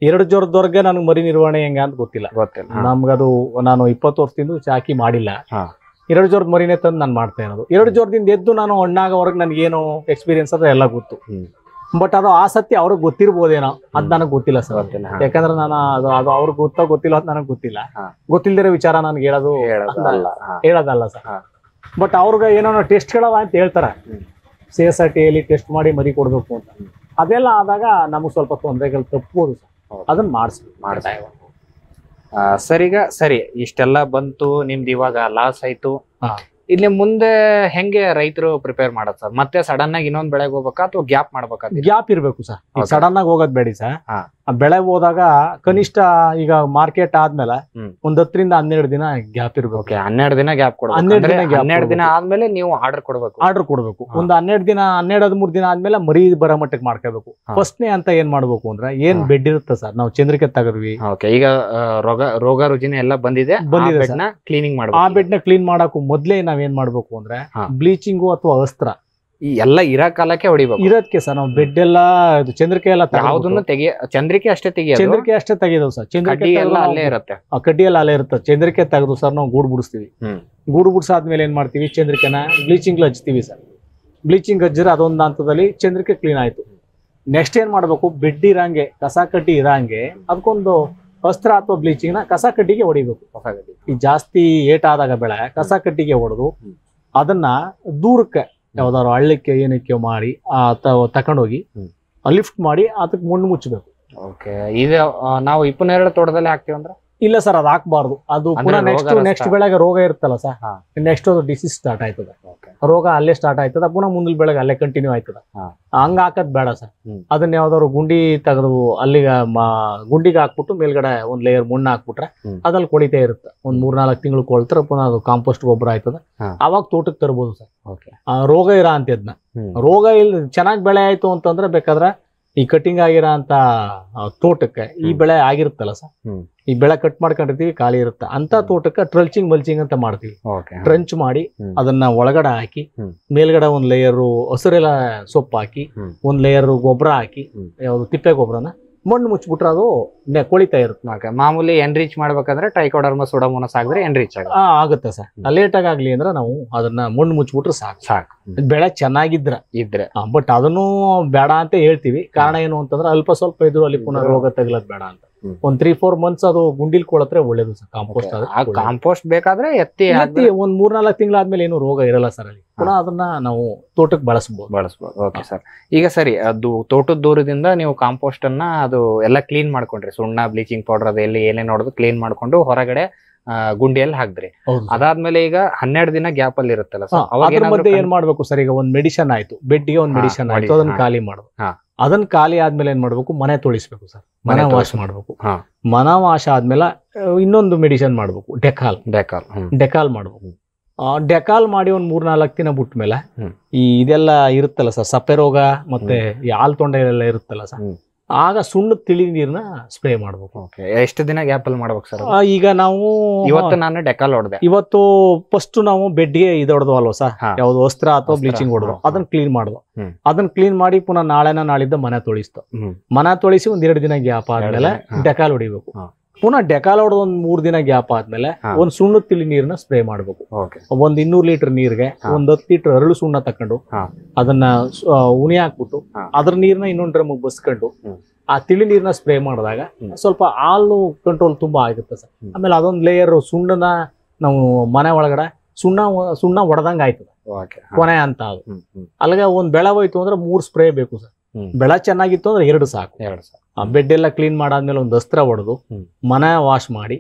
ಎರಡು ಜ್ವರದವರ್ಗೆ ನನಗೆ ಮರಿ ನಿರ್ವಹಣೆ ಹೆಂಗ ಅಂತ ಗೊತ್ತಿಲ್ಲ ಗೊತ್ತಿಲ್ಲ ನಮ್ಗದು ನಾನು ಇಪ್ಪತ್ತು ವರ್ಷದಿಂದ ಚಾಕಿ ಮಾಡಿಲ್ಲ ಎರಡು ಜೋರದ ಮರಿನೆ ತಂದು ನಾನು ಮಾಡ್ತಾ ಇರೋದು ಎರಡು ಜೋರದಿಂದ ಎದ್ದು ನಾನು ಹಣ್ಣಾಗೋವರೆಗೆ ನನಗೇನು ಎಕ್ಸ್ಪೀರಿಯನ್ಸ್ ಅದ ಎಲ್ಲ ಗೊತ್ತು ಬಟ್ ಅದು ಸತ್ಯ ಅವ್ರಿಗೆ ಗೊತ್ತಿರ್ಬೋದೇನೋ ಅದು ನನಗೆ ಗೊತ್ತಿಲ್ಲ ಸರ್ ಯಾಕಂದ್ರೆ ನಾನು ಅದು ಅದು ಅವ್ರಿಗೆ ಗೊತ್ತೋ ಗೊತ್ತಿಲ್ಲ ಅಂತ ನನಗೆ ಗೊತ್ತಿಲ್ಲ ಗೊತ್ತಿಲ್ಲದಿರೋ ವಿಚಾರ ನನಗೆ ಹೇಳೋದು ಹೇಳೋದಲ್ಲ ಸರ್ ಬಟ್ ಅವ್ರಿಗೆ ಏನೋ ಕೇಳವ ಅಂತ ಹೇಳ್ತಾರೆ ಸಿ ಎಸ್ ಆರ್ ಎಲ್ಲಿ ಟೆಸ್ಟ್ ಮಾಡಿ ಮರಿ ಕೊಡಬೇಕು ಅಂತ ಅದೆಲ್ಲ ಆದಾಗ ನಮಗೆ ಸ್ವಲ್ಪ ತೊಂದರೆಗಳು ತಪ್ಪಬೋದು ಸರ್ ಅದನ್ನ ಮಾಡಿಸ್ಬೇಕು ಮಾಡ್ತಾ ಸರಿಗ ಸರಿ ಇಷ್ಟೆಲ್ಲ ಬಂತು ನಿಮ್ದು ಇವಾಗ ಲಾಸ್ ಆಯ್ತು ಇಲ್ಲಿ ಮುಂದೆ ಹೆಂಗೆ ರೈತರು ಪ್ರಿಪೇರ್ ಮಾಡೋದು ಸರ್ ಮತ್ತೆ ಸಡನ್ ಆಗಿ ಇನ್ನೊಂದ್ ಬೆಳೆಗೆ ಹೋಗ್ಬೇಕಾ ಅಥವಾ ಗ್ಯಾಪ್ ಮಾಡ್ಬೇಕಾ ಗ್ಯಾಪ್ ಇರ್ಬೇಕು ಸರ್ ಸಡನ್ ಆಗಿ ಹೋಗೋದ್ ಬೇಡಿ ಸರ್ ಬೆಳೆ ಹೋದಾಗ ಕನಿಷ್ಠ ಈಗ ಮಾರ್ಕೆಟ್ ಆದ್ಮೇಲೆ ಒಂದ್ ಹತ್ತರಿಂದ ಹನ್ನೆರಡು ದಿನ ಗ್ಯಾಪ್ ಇರ್ಬೇಕು ಹನ್ನೆರಡು ದಿನ ಗ್ಯಾಪ್ ಹನ್ನೆರಡು ದಿನ ಆದ್ಮೇಲೆ ನೀವು ಆರ್ಡರ್ ಕೊಡ್ಬೇಕು ಆರ್ಡರ್ ಕೊಡ್ಬೇಕು ಒಂದ್ ಹನ್ನೆರಡು ದಿನ ಹನ್ನೆರಡು ಹದಿಮೂರು ದಿನ ಆದ್ಮೇಲೆ ಮರಿ ಬರ ಮಟ್ಟಕ್ಕೆ ಮಾಡ್ಕೋಬೇಕು ಫಸ್ಟ್ನೇ ಅಂತ ಏನ್ ಮಾಡ್ಬೇಕು ಅಂದ್ರೆ ಏನ್ ಬೆಡ್ ಇರುತ್ತೆ ಸರ್ ನಾವು ಚಂದ್ರಿಕೆ ತಗದ್ವಿ ಈಗ ರೋಗ ರೋಗ ರುಜಿನ ಎಲ್ಲ ಬಂದಿದೆ ಬಂದಿದೆ ಕ್ಲೀನಿಂಗ್ ಮಾಡ್ಬೇಕು ಆ ಬೆಡ್ ನ ಕ್ಲೀನ್ ಮಾಡಕ್ಕೂ ಮೊದ್ಲೇ ನಾವ್ ಏನ್ ಮಾಡ್ಬೇಕು ಅಂದ್ರೆ ಬ್ಲೀಚಿಂಗು ಅಥವಾ ಅಸ್ತ್ರ ಈ ಎಲ್ಲ ಇರೋ ಕಾಲಕ್ಕೆ ಹೊಡಿಬೇಕು ಇರೋದಕ್ಕೆ ಸರ್ ನಾವು ಬೆಡ್ ಎಲ್ಲ ಚಂದ್ರಿಕೆ ಎಲ್ಲ ಯಾವ್ದನ್ನು ತೆಗಿಯ ಚಂದ್ರಿಕೆ ಅಷ್ಟೇ ತೆಗಿಯ ಚಂದ್ರಿಕೆ ಅಷ್ಟೇ ತೆಗೆದವು ಸರ್ ಚಂದ್ರಿಕೆ ಎಲ್ಲ ಅಲ್ಲೇ ಇರುತ್ತೆ ಆ ಕಡ್ಡಿ ಎಲ್ಲ ಅಲ್ಲೇ ಇರುತ್ತೆ ಚಂದ್ರಿಕೆ ತೆಗೆದು ಸರ್ ನಾವು ಗೂಡು ಬಿಡಿಸ್ತೀವಿ ಗೂಡು ಬಿಡಿಸಾದ್ಮೇಲೆ ಏನ್ ಮಾಡ್ತೀವಿ ಚಂದ್ರಿಕೆನ ಬ್ಲೀಚಿಂಗ್ ಹಚ್ತೀವಿ ಸರ್ ಬ್ಲೀಚಿಂಗ್ ಹಚ್ಚಿದ್ರೆ ಅದೊಂದು ಹಂತದಲ್ಲಿ ಚಂದ್ರಿಕೆ ಕ್ಲೀನ್ ಆಯ್ತು ನೆಕ್ಸ್ಟ್ ಏನ್ ಮಾಡ್ಬೇಕು ಬೆಡ್ ಇರಂಗೆ ಕಸ ಕಡ್ಡಿ ಇರಂಗೆ ಅದಕ್ಕೊಂದು ಅಸ್ತ್ರ ಅಥವಾ ಬ್ಲೀಚಿಂಗ್ ನ ಕಸ ಕಡ್ಡಿಗೆ ಹೊಡಿಬೇಕು ಈ ಜಾಸ್ತಿ ಏಟಾದಾಗ ಬೆಳೆ ಕಸ ಕಡ್ಡಿಗೆ ಹೊಡೆದು ಅದನ್ನ ದೂರಕ್ಕೆ ಯಾವ್ದಾದ್ರು ಹಳ್ಳಕ್ಕೆ ಏನಕ್ಕೆ ಮಾಡಿ ಆ ತಕೊಂಡೋಗಿ ಲಿಫ್ಟ್ ಮಾಡಿ ಅದಕ್ಕೆ ಮಣ್ಣು ಮುಚ್ಚಬೇಕು ಓಕೆ ಇದು ನಾವು ಇಪ್ಪನ್ನೆರಡು ತೋಟದಲ್ಲಿ ಹಾಕ್ತೀವಿ ಅಂದ್ರೆ ಇಲ್ಲ ಸರ್ ಅದು ಹಾಕ್ಬಾರ್ದು ಅದು ನೆಕ್ಸ್ಟ್ ನೆಕ್ಸ್ಟ್ ಬೆಳೆಗೆ ರೋಗ ಇರುತ್ತಲ್ಲ ಸರ್ ನೆಕ್ಸ್ಟ್ ಅದು ಡಿಸೀಸ್ ಸ್ಟಾರ್ಟ್ ಆಯ್ತದೆ ರೋಗ ಅಲ್ಲೇ ಸ್ಟಾರ್ಟ್ ಆಯ್ತದ ಪುನಃ ಮುಂದಿನ ಬೆಳಗ್ಗೆ ಅಲ್ಲೇ ಕಂಟಿನ್ಯೂ ಆಯ್ತದ ಹಂಗ ಹಾಕದ್ ಬೇಡ ಸರ್ ಅದನ್ನ ಯಾವ್ದಾದ್ರು ಗುಂಡಿ ತೆಗೆದು ಅಲ್ಲಿಗೆ ಗುಂಡಿಗೆ ಹಾಕ್ಬಿಟ್ಟು ಮೇಲ್ಗಡೆ ಒಂದ್ ಲೇಯರ್ ಮಣ್ಣು ಹಾಕ್ಬಿಟ್ರೆ ಅದ್ರಲ್ಲಿ ಕೊಳಿತೇ ಇರುತ್ತೆ ಒಂದ್ ಮೂರ್ನಾಲ್ಕು ತಿಂಗಳು ಕೊಳ್ತಾರೆ ಪುನಃ ಅದು ಕಾಂಪೋಸ್ಟ್ ಗೊಬ್ಬರ ಆಯ್ತದ ಅವಾಗ ತೋಟಕ್ಕೆ ತರ್ಬೋದು ಸರ್ ರೋಗ ಇರ ಅಂತ ರೋಗ ಇಲ್ಲ ಚೆನ್ನಾಗಿ ಬೆಳೆ ಆಯ್ತು ಅಂತಂದ್ರೆ ಬೇಕಾದ್ರೆ ಈ ಕಟಿಂಗ್ ಆಗಿರೋ ಅಂತ ತೋಟಕ್ಕೆ ಈ ಬೆಳೆ ಆಗಿರುತ್ತಲ್ಲ ಸರ್ ಈ ಬೆಳೆ ಕಟ್ ಮಾಡ್ಕೊಂಡಿರ್ತೀವಿ ಖಾಲಿ ಇರುತ್ತೆ ಅಂತ ತೋಟಕ್ಕೆ ಟ್ರಲ್ಚಿಂಗ್ ಮಲ್ಚಿಂಗ್ ಅಂತ ಮಾಡ್ತೀವಿ ಟ್ರಂಚ್ ಮಾಡಿ ಅದನ್ನ ಒಳಗಡೆ ಹಾಕಿ ಮೇಲ್ಗಡೆ ಒಂದ್ ಲೇಯರ್ ಹಸಿರೆಲ್ಲ ಸೊಪ್ಪು ಹಾಕಿ ಒಂದ್ ಲೇಯರ್ ಗೊಬ್ಬರ ಹಾಕಿ ಯಾವ್ದು ತಿಪ್ಪೆ ಗೊಬ್ಬರನ ಮಣ್ಣು ಮುಚ್ಚಿಬಿಟ್ರೆ ಅದು ನೆ- ಇರುತ್ತೆ ಓಕೆ ಮಾಮೂಲಿ ರೀಚ್ ಮಾಡ್ಬೇಕಂದ್ರೆ ಟ್ರೈಕೋಡರ್ಮ ಸೋಡಮೋನಸ್ ಆಗಿದ್ರೆ ಎನ್ರೀಚ್ ಆಗುತ್ತೆ ಆಗುತ್ತೆ ಸರ್ ಲೇಟ್ ಆಗಲಿ ಅಂದ್ರೆ ನಾವು ಅದನ್ನ ಮಣ್ಣು ಮುಚ್ಚಿಬಿಟ್ರೆ ಸಾಕು ಸಾಕು ಬೆಳೆ ಚೆನ್ನಾಗಿದ್ರ ಇದ್ರೆ ಬಟ್ ಅದನ್ನು ಬೇಡ ಅಂತ ಹೇಳ್ತೀವಿ ಕಾರಣ ಏನು ಅಂತಂದ್ರೆ ಅಲ್ಪ ಸ್ವಲ್ಪ ಇದ್ರು ಅಲ್ಲಿ ಪುನಃ ರೋಗ ತಗಲದ್ ಬೇಡ ಅಂತ ಒಂದ್ ತ್ರೀ ಫೋರ್ ಮಂತ್ಸ್ ಅದು ಗುಂಡಿಲ್ ಕೊಳತ್ರೆ ಒಳ್ಳೇದು ಸರ್ ಕಾಂಪೋಸ್ಟ್ ಕಾಂಪೋಸ್ಟ್ ಬೇಕಾದ್ರೆ ಎತ್ತಿ ಎತ್ತಿ ಒಂದ್ ಮೂರ್ನಾಲ್ಕು ತಿಂಗಳಾದ್ಮೇಲೆ ಏನು ರೋಗ ಇರಲ್ಲ ಸರ್ ಅಲ್ಲಿ ಪುನಃ ಅದನ್ನ ನಾವು ತೋಟಕ್ಕೆ ಬಳಸಬಹುದು ಬಳಸಬಹುದು ಓಕೆ ಸರ್ ಈಗ ಸರಿ ಅದು ತೋಟದ ದೂರದಿಂದ ನೀವು ಕಾಂಪೋಸ್ಟ್ ಅನ್ನ ಅದು ಎಲ್ಲ ಕ್ಲೀನ್ ಮಾಡ್ಕೊಂಡ್ರಿ ಸುಣ್ಣ ಬ್ಲೀಚಿಂಗ್ ಪೌಡರ್ ಅದೆಲ್ಲ ಏನೇ ನೋಡೋದು ಕ್ಲೀನ್ ಮಾಡ್ಕೊಂಡು ಹೊರಗಡೆ ಗುಂಡಿಯಲ್ಲಿ ಹಾಕಿದ್ರಿ ಅದಾದ್ಮೇಲೆ ಈಗ ಹನ್ನೆರಡು ದಿನ ಗ್ಯಾಪ್ ಅಲ್ಲಿ ಇರುತ್ತಲ್ಲ ಸರ್ ಏನ್ ಮಾಡ್ಬೇಕು ಸರ್ ಈಗ ಒಂದ್ ಮೆಡಿಸನ್ ಆಯ್ತು ಬೆಡ್ಗೆ ಒಂದ್ ಮೆಡಿಸನ್ ಆಯ್ತು ಅದನ್ನ ಖಾಲಿ ಮಾಡುದು ಅದನ್ನ ಖಾಲಿ ಆದ್ಮೇಲೆ ಏನ್ ಮಾಡ್ಬೇಕು ಮನೆ ತೊಳಿಸ್ಬೇಕು ಸರ್ ಮನೆ ವಾಶ್ ಮಾಡ್ಬೇಕು ಮನ ವಾಶ್ ಆದ್ಮೇಲೆ ಇನ್ನೊಂದು ಮೆಡಿಸಿನ್ ಮಾಡ್ಬೇಕು ಡೆಕಾಲ್ ಡೆಕಾಲ್ ಡೆಕಾಲ್ ಮಾಡ್ಬೇಕು ಡೆಕಾಲ್ ಮಾಡಿ ಒಂದು ಮೂರ್ನಾಲ್ಕು ದಿನ ಬಿಟ್ಟ ಮೇಲೆ ಈ ಇದೆಲ್ಲ ಇರುತ್ತಲ್ಲ ಸರ್ ಸಪ್ಪೆ ರೋಗ ಮತ್ತೆ ಈ ಆಲ್ ತೊಂಡೆಲ್ಲ ಇರುತ್ತಲ್ಲ ಸರ್ ಆಗ ಸುಣ್ಣ ತಿಳಿ ನೀರನ್ನ ಸ್ಪ್ರೇ ಮಾಡಬೇಕು ಎಷ್ಟು ದಿನ ಗ್ಯಾಪ್ ಅಲ್ಲಿ ಮಾಡ್ಬೇಕು ಸರ್ ಈಗ ನಾವು ಇವತ್ತು ನಾನು ಡೆಕಾಲ್ ಹೊಡೆದೆ ಇವತ್ತು ಫಸ್ಟ್ ನಾವು ಬೆಡ್ಗೆ ಇದು ಹೊಡೆದು ಅಲ್ವ ಸರ್ ಯಾವ್ದು ವಸ್ತ್ರ ಅಥವಾ ಬ್ಲೀಚಿಂಗ್ ಹೊಡೆದು ಅದನ್ನ ಕ್ಲೀನ್ ಮಾಡ್ದು ಅದನ್ನ ಕ್ಲೀನ್ ಮಾಡಿ ಪುನಃ ನಾಳೆನ ನಾಳಿದ್ದ ಮನೆ ತೊಳಿಸ್ತು ಮನೆ ತೊಳಿಸಿ ಒಂದೆರಡು ದಿನ ಗ್ಯಾಪ್ ಆದ್ಮೇಲೆ ಎರಡು ಡೆಕಾಲ್ ಹೊಡಿಬೇಕು ಪುನಃ ಡೆಕಾಲೋಡ್ ಒಂದ್ ಮೂರ್ ದಿನ ಗ್ಯಾಪ್ ಆದ್ಮೇಲೆ ಒಂದ್ ಸುಣ್ಣ ತಿಳಿ ನೀರ್ನ ಸ್ಪ್ರೇ ಮಾಡ್ಬೇಕು ಒಂದ್ ಇನ್ನೂರ್ ಲೀಟರ್ ನೀರ್ಗೆ ಒಂದ್ ಹತ್ತು ಲೀಟರ್ ಅರಳು ಸುಣ್ಣ ತಕೊಂಡು ಅದನ್ನ ಉಣಿ ಹಾಕ್ಬಿಟ್ಟು ಅದ್ರ ನೀರ್ನ ಇನ್ನೊಂದ್ ಡ್ರಮ್ ಬಸ್ಕೊಂಡು ಆ ತಿಳಿ ನೀರ್ನ ಸ್ಪ್ರೇ ಮಾಡಿದಾಗ ಸ್ವಲ್ಪ ಹಾಲು ಕಂಟ್ರೋಲ್ ತುಂಬಾ ಆಗುತ್ತೆ ಸರ್ ಆಮೇಲೆ ಅದೊಂದ್ ಲೇಯರ್ ಸುಣ್ಣನ ನಾವು ಮನೆ ಒಳಗಡೆ ಸುಣ್ಣ ಸುಣ್ಣ ಹೊಡೆದಂಗ ಆಯ್ತದ ಕೊನೆ ಅಂತ ಅದು ಅಲ್ಲಿಗೆ ಒಂದ್ ಬೆಳೆ ಹೋಯ್ತು ಅಂದ್ರೆ ಮೂರ್ ಸ್ಪ್ರೇ ಬೇಕು ಸರ್ ಬೆಳ ಚೆನ್ನಾಗಿತ್ತು ಅಂದ್ರೆ ಎರಡು ಸಾಕು ಎರಡು ಸಾಕು ಆ ಬೆಡ್ ಎಲ್ಲ ಕ್ಲೀನ್ ಮಾಡಾದ್ಮೇಲೆ ಒಂದು ಅಸ್ತ್ರ ಹೊಡೆದು ಮನ ವಾಶ್ ಮಾಡಿ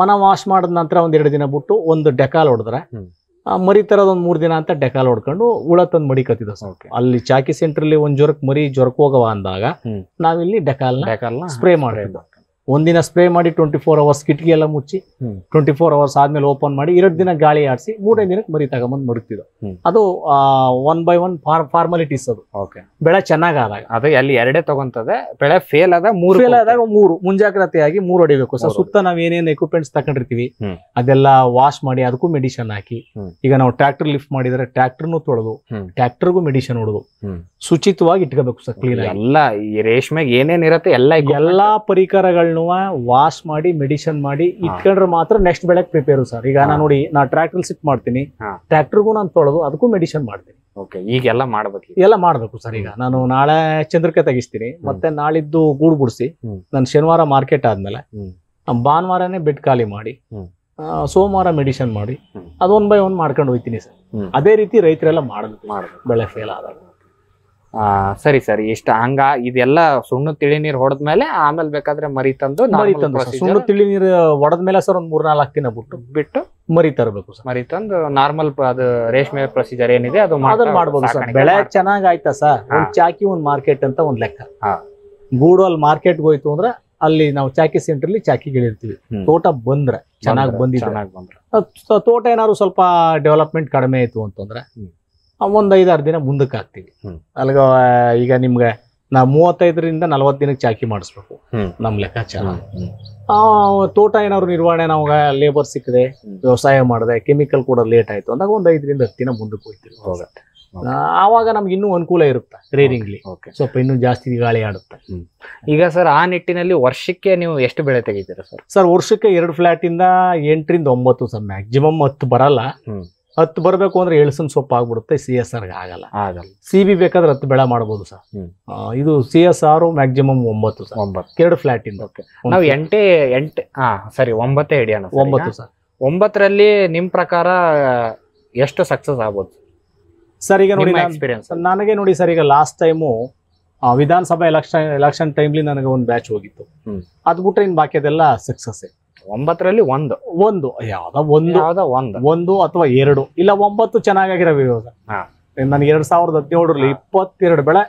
ಮನೆ ವಾಶ್ ಮಾಡಿದ ನಂತರ ಒಂದ್ ಎರಡು ದಿನ ಬಿಟ್ಟು ಒಂದು ಡೆಕಾಲ್ ಹೊಡೆದ್ರೆ ಮರಿ ತರದ ಒಂದ್ ಮೂರ್ ದಿನ ಅಂತ ಡೆಕಾಲ್ ಹೊಡ್ಕೊಂಡು ಹುಳ ತಂದ್ ಮಡಿ ಕತ್ತಿದ ಅಲ್ಲಿ ಚಾಕಿ ಸೆಂಟರ್ ಅಲ್ಲಿ ಒಂದ್ ಜ್ವರಕ್ ಮರಿ ಜ್ವರಕ್ ಹೋಗವ ಅಂದಾಗ ನಾವಿಲ್ಲಿ ಡೆಕಾಲ್ ಡೆಕಾಲ್ ಸ್ಪ್ರೇ ಮಾಡಿದ್ದು ಒಂದಿನ ಸ್ಪ್ರೇ ಮಾಡಿ ಟ್ವೆಂಟಿ ಫೋರ್ ಅವರ್ಸ್ ಕಿಟಕಿ ಎಲ್ಲ ಮುಚ್ಚಿ ಟ್ವೆಂಟಿ ಫೋರ್ ಅವರ್ಸ್ ಆದ್ಮೇಲೆ ಓಪನ್ ಮಾಡಿ ಎರಡು ದಿನ ಗಾಳಿ ಆಡಿಸಿ ಮೂರನೇ ದಿನಕ್ಕೆ ಮರಿ ತಗೊಂಬಂದು ಮಡಗ್ತಿದ್ದು ಅದು ಒನ್ ಬೈ ಒನ್ ಫಾರ್ಮಾಲಿಟೀಸ್ ಅದು ಓಕೆ ಬೆಳೆ ಚೆನ್ನಾಗಿ ಆದಾಗ ಅಲ್ಲಿ ಎರಡೇ ತಗೊಂತದೆ ಬೆಳೆ ಫೇಲ್ ಆದಾಗ ಮೂರು ಫೇಲ್ ಆದಾಗ ಮೂರು ಮುಂಜಾಗ್ರತೆಯಾಗಿ ಮೂರು ಹೊಡಿಬೇಕು ಸರ್ ಸುತ್ತ ನಾವ್ ಏನೇನು ಎಕ್ವಿಪ್ಮೆಂಟ್ಸ್ ತಕೊಂಡಿರ್ತೀವಿ ಅದೆಲ್ಲ ವಾಶ್ ಮಾಡಿ ಅದಕ್ಕೂ ಮೆಡಿಷನ್ ಹಾಕಿ ಈಗ ನಾವು ಟ್ರಾಕ್ಟರ್ ಲಿಫ್ಟ್ ಮಾಡಿದ್ರೆ ಟ್ರಾಕ್ಟರ್ನು ತೊಳೆದು ಟ್ರಾಕ್ಟರ್ಗೂ ಮೆಡಿಷನ್ ಹೊಡೆದು ಶುಚಿತ್ವವಾಗಿ ಇಟ್ಕೋಬೇಕು ಸರ್ ಕ್ಲೀನ್ ಎಲ್ಲ ರೇಷ್ಮೆಗೆ ಏನೇನಿರುತ್ತೆ ಎಲ್ಲ ಎಲ್ಲಾ ಪರಿಕರಗಳನ್ನ ಬೆಳೆಗಳನ್ನ ವಾಶ್ ಮಾಡಿ ಮೆಡಿಸನ್ ಮಾಡಿ ಇಟ್ಕೊಂಡ್ರೆ ಮಾತ್ರ ನೆಕ್ಸ್ಟ್ ಬೆಳೆಗೆ ಪ್ರಿಪೇರ್ ಸರ್ ಈಗ ನಾನು ನೋಡಿ ನಾ ಟ್ರಾಕ್ಟರ್ ಸಿಟ್ ಮಾಡ್ತೀನಿ ಟ್ರಾಕ್ಟರ್ಗೂ ನಾನು ತೊಳೆದು ಅದಕ್ಕೂ ಮೆಡಿಸನ್ ಮಾಡ್ತೀನಿ ಓಕೆ ಈಗೆಲ್ಲ ಮಾಡ್ಬೇಕು ಎಲ್ಲ ಮಾಡ್ಬೇಕು ಸರ್ ಈಗ ನಾನು ನಾಳೆ ಚಂದ್ರಕ್ಕೆ ತೆಗಿಸ್ತೀನಿ ಮತ್ತೆ ನಾಳಿದ್ದು ಗೂಡು ಬಿಡಿಸಿ ನಾನು ಶನಿವಾರ ಮಾರ್ಕೆಟ್ ಆದ್ಮೇಲೆ ಭಾನುವಾರನೇ ಬೆಡ್ ಖಾಲಿ ಮಾಡಿ ಸೋಮವಾರ ಮೆಡಿಷನ್ ಮಾಡಿ ಒನ್ ಬೈ ಒನ್ ಮಾಡ್ಕೊಂಡು ಹೋಗ್ತೀನಿ ಸರ್ ಅದೇ ರೀತಿ ರೈತರೆಲ್ಲ ಮಾಡಬೇಕು ಬೆಳೆ ಫೇಲ್ ಆದಾಗ ಸರಿ ಸರಿ ಇಷ್ಟ ಹಂಗ ಇದೆಲ್ಲ ಸುಣ್ಣ ತಿಳಿ ನೀರು ಹೊಡೆದ್ಮೇಲೆ ಆಮೇಲೆ ಬೇಕಾದ್ರೆ ಮರಿ ತಂದು ತಂದು ಸುಣ್ಣ ತಿಳಿ ನೀರು ಹೊಡೆದ್ಮೇಲೆ ಸರ್ ಒಂದು ನಾಲ್ಕು ದಿನ ಬಿಟ್ಟು ಬಿಟ್ಟು ಮರಿ ತರಬೇಕು ಸರ್ ಮರಿ ತಂದು ನಾರ್ಮಲ್ ಅದು ರೇಷ್ಮೆ ಪ್ರೊಸೀಜರ್ ಏನಿದೆ ಅದು ಮಾಡ್ಬೋದು ಸರ್ ಬೆಳೆ ಚೆನ್ನಾಗಿ ಆಯ್ತಾ ಸರ್ ಒಂದು ಚಾಕಿ ಒಂದ್ ಮಾರ್ಕೆಟ್ ಅಂತ ಒಂದ್ ಲೆಕ್ಕ ಗೂಡು ಅಲ್ಲಿ ಮಾರ್ಕೆಟ್ ಹೋಯ್ತು ಅಂದ್ರೆ ಅಲ್ಲಿ ನಾವು ಚಾಕಿ ಚಾಕಿ ಚಾಕಿಗಳಿರ್ತೀವಿ ತೋಟ ಬಂದ್ರೆ ಚೆನ್ನಾಗಿ ಬಂದಿದೆ ತೋಟ ಏನಾದ್ರು ಸ್ವಲ್ಪ ಡೆವಲಪ್ಮೆಂಟ್ ಕಡಿಮೆ ಆಯ್ತು ಅಂತಂದ್ರೆ ಒಂದು ಐದಾರು ದಿನ ಮುಂದಕ್ಕೆ ಹಾಕ್ತೀವಿ ಅಲ್ಗ ಈಗ ನಿಮ್ಗೆ ನಾವು ಮೂವತ್ತೈದರಿಂದ ನಲವತ್ತು ದಿನಕ್ಕೆ ಚಾಕಿ ಮಾಡಿಸ್ಬೇಕು ನಮ್ಮ ಲೆಕ್ಕಾಚಾರ ತೋಟ ಏನಾದ್ರು ನಿರ್ವಹಣೆ ನಾವು ಲೇಬರ್ ಸಿಕ್ಕದೆ ವ್ಯವಸಾಯ ಮಾಡಿದೆ ಕೆಮಿಕಲ್ ಕೂಡ ಲೇಟ್ ಆಯ್ತು ಅಂದಾಗ ಒಂದು ಐದರಿಂದ ಹತ್ತು ದಿನ ಮುಂದಕ್ಕೆ ಹೋಗ್ತೀವಿ ಆವಾಗ ನಮ್ಗೆ ಇನ್ನೂ ಅನುಕೂಲ ಇರುತ್ತೆ ರೇರಿಂಗ್ಲಿ ಸ್ವಲ್ಪ ಇನ್ನೂ ಜಾಸ್ತಿ ಗಾಳಿ ಆಡುತ್ತೆ ಈಗ ಸರ್ ಆ ನಿಟ್ಟಿನಲ್ಲಿ ವರ್ಷಕ್ಕೆ ನೀವು ಎಷ್ಟು ಬೆಳೆ ತೆಗಿತೀರಾ ಸರ್ ಸರ್ ವರ್ಷಕ್ಕೆ ಎರಡು ಫ್ಲಾಟ್ ಇಂದ ಎಂಟರಿಂದ ಒಂಬತ್ತು ಸರ್ ಮ್ಯಾಕ್ಸಿಮಮ್ ಹತ್ತು ಬರಲ್ಲ ಹತ್ತು ಬರಬೇಕು ಅಂದ್ರೆ ಎಳ್ಸನ್ ಸೊಪ್ಪು ಆಗ್ಬಿಡುತ್ತೆ ಸಿ ಎಸ್ ಆರ್ಗೆ ಆಗಲ್ಲ ಆಗಲ್ಲ ಸಿ ಬಿ ಬೇಕಾದ್ರೆ ಹತ್ತು ಬೆಳ ಮಾಡ್ಬೋದು ಸರ್ ಇದು ಸಿ ಎಸ್ ಆರ್ ಮ್ಯಾಕ್ಸಿಮಮ್ ಒಂಬತ್ತು ಸರ್ ಎರಡು ಫ್ಲಾಟ್ ಇಂದ ನಾವು ಎಂಟೆ ಎಂಟೆ ಹಾ ಸರಿ ಒಂಬತ್ತೇ ಹಿಡಿಯೋಣ ಒಂಬತ್ತು ಸರ್ ಒಂಬತ್ತರಲ್ಲಿ ನಿಮ್ ಪ್ರಕಾರ ಎಷ್ಟು ಸಕ್ಸಸ್ ಆಗ್ಬೋದು ಸರ್ ಈಗ ನೋಡಿ ಎಕ್ಸ್ಪೀರಿಯನ್ಸ್ ನನಗೆ ನೋಡಿ ಸರ್ ಈಗ ಲಾಸ್ಟ್ ಟೈಮು ವಿಧಾನಸಭಾ ಎಲೆಕ್ಷನ್ ಎಲೆಕ್ಷನ್ ಟೈಮ್ಲಿ ನನಗೆ ಒಂದು ಬ್ಯಾಚ್ ಹೋಗಿತ್ತು ಅದ್ ಬಿಟ್ರೆ ಇನ್ ಅದೆಲ್ಲ ಸಕ್ಸಸ್ ಒಂಬತ್ತರಲ್ಲಿ ಒಂದು ಒಂದು ಯಾವ್ದೋ ಒಂದು ಒಂದು ಅಥವಾ ಎರಡು ಇಲ್ಲ ಒಂಬತ್ತು ಚೆನ್ನಾಗಿರಬೇಕು ಇವಾಗ ನನ್ಗೆ ಎರಡ್ ಸಾವಿರದ ಹದಿನೇಳರಲ್ಲಿ ಇಪ್ಪತ್ತೆರಡು ಬೆಳೆ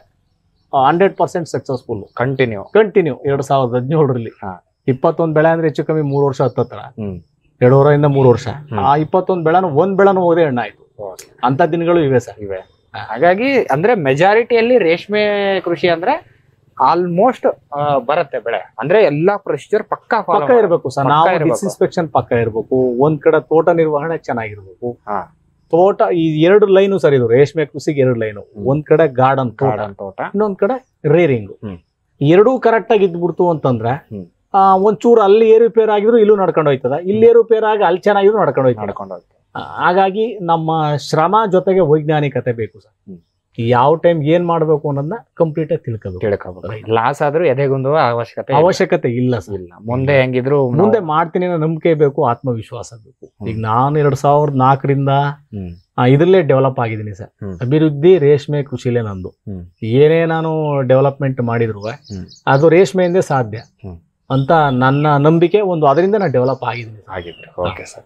hundred percent successful continue continue ಎರಡ್ ಸಾವಿರದ ಹದಿನೇಳರಲ್ಲಿ ಹಾ ಇಪ್ಪತ್ತೊಂದು ಬೆಳೆ ಅಂದ್ರೆ ಹೆಚ್ಚು ಕಮ್ಮಿ ಮೂರು ವರ್ಷ ಹತ್ತತ್ರ ಹ್ಮ್ ಎರಡೂವರೆಯಿಂದ ಮೂರು ವರ್ಷ ಆ ಇಪ್ಪತ್ತೊಂದು ಬೆಳೆನೂ ಒಂದ್ ಬೆಳೆನೂ ಹೋದೆ ಆಯ್ತು ಅಂತ ದಿನಗಳು ಇವೆ ಸರ್ ಇವೆ ಹಾಗಾಗಿ ಅಂದ್ರೆ ಮೆಜಾರಿಟಿಯಲ್ಲಿ ರೇಷ್ಮೆ ಕೃಷಿ ಅಂದ್ರೆ ಆಲ್ಮೋಸ್ಟ್ ಬರುತ್ತೆ ಬೆಳೆ ಅಂದ್ರೆ ಎಲ್ಲಾ ಪ್ರೊಸೀಜರ್ ಪಕ್ಕಾ ಪಕ್ಕ ಇರಬೇಕು ಸರ್ ನಾವು ಇನ್ಸ್ಪೆಕ್ಷನ್ ಪಕ್ಕ ಇರಬೇಕು ಒಂದ್ ಕಡೆ ತೋಟ ನಿರ್ವಹಣೆ ಚೆನ್ನಾಗಿರ್ಬೇಕು ತೋಟ ಈ ಎರಡು ಲೈನು ಸರ್ ಇದು ರೇಷ್ಮೆ ಕೃಷಿಗೆ ಎರಡು ಲೈನು ಒಂದ್ ಕಡೆ ಗಾರ್ಡನ್ ಗಾರ್ಡನ್ ತೋಟ ಇನ್ನೊಂದ್ ಕಡೆ ರೇರಿಂಗ್ ಎರಡೂ ಕರೆಕ್ಟ್ ಆಗಿ ಇದ್ಬಿಡ್ತು ಅಂತಂದ್ರೆ ಒಂಚೂರು ಅಲ್ಲಿ ಏರುಪೇರ್ ಆಗಿದ್ರು ಇಲ್ಲೂ ನಡ್ಕೊಂಡು ಹೋಯ್ತದ ಇಲ್ಲಿ ಏರುಪೇರ್ ಆಗಿ ಅಲ್ಲಿ ಚೆನ್ನಾಗಿದ್ರು ನಡ್ಕೊಂಡು ಹೋಯ್ತು ನಡ್ಕೊಂಡು ಹೋಗ್ತದೆ ಹಾಗಾಗಿ ನಮ್ಮ ಶ್ರಮ ಜೊತೆಗೆ ವೈಜ್ಞಾನಿಕತೆ ಬೇಕು ಸರ್ ಯಾವ ಟೈಮ್ ಏನ್ ಮಾಡ್ಬೇಕು ಅನ್ನೋದನ್ನ ಕಂಪ್ಲೀಟ್ ಆಗಿ ತಿಳ್ಕೊಬೇಕು ತಿಳ್ಕೊಬೇಕು ಲಾಸ್ ಆದ್ರೂ ಎದೆಗೊಂದು ಅವಶ್ಯಕತೆ ಅವಶ್ಯಕತೆ ಇಲ್ಲ ಸರ್ ಇಲ್ಲ ಮುಂದೆ ಹೆಂಗಿದ್ರು ಮುಂದೆ ಮಾಡ್ತೀನಿ ಅನ್ನೋ ನಂಬಿಕೆ ಬೇಕು ಆತ್ಮವಿಶ್ವಾಸ ಬೇಕು ಈಗ ನಾನು ಎರಡ್ ಸಾವಿರದ ನಾಲ್ಕರಿಂದ ಇದ್ರಲ್ಲೇ ಡೆವಲಪ್ ಆಗಿದ್ದೀನಿ ಸರ್ ಅಭಿವೃದ್ಧಿ ರೇಷ್ಮೆ ಕೃಷಿಲೇ ನಂದು ಏನೇ ನಾನು ಡೆವಲಪ್ಮೆಂಟ್ ಮಾಡಿದ್ರು ಅದು ರೇಷ್ಮೆಯಿಂದ ಸಾಧ್ಯ ಅಂತ ನನ್ನ ನಂಬಿಕೆ ಒಂದು ಅದರಿಂದ ನಾನು ಡೆವಲಪ್ ಆಗಿದ್ದೀನಿ ಆಗಿದೆ ಓಕೆ ಸರ್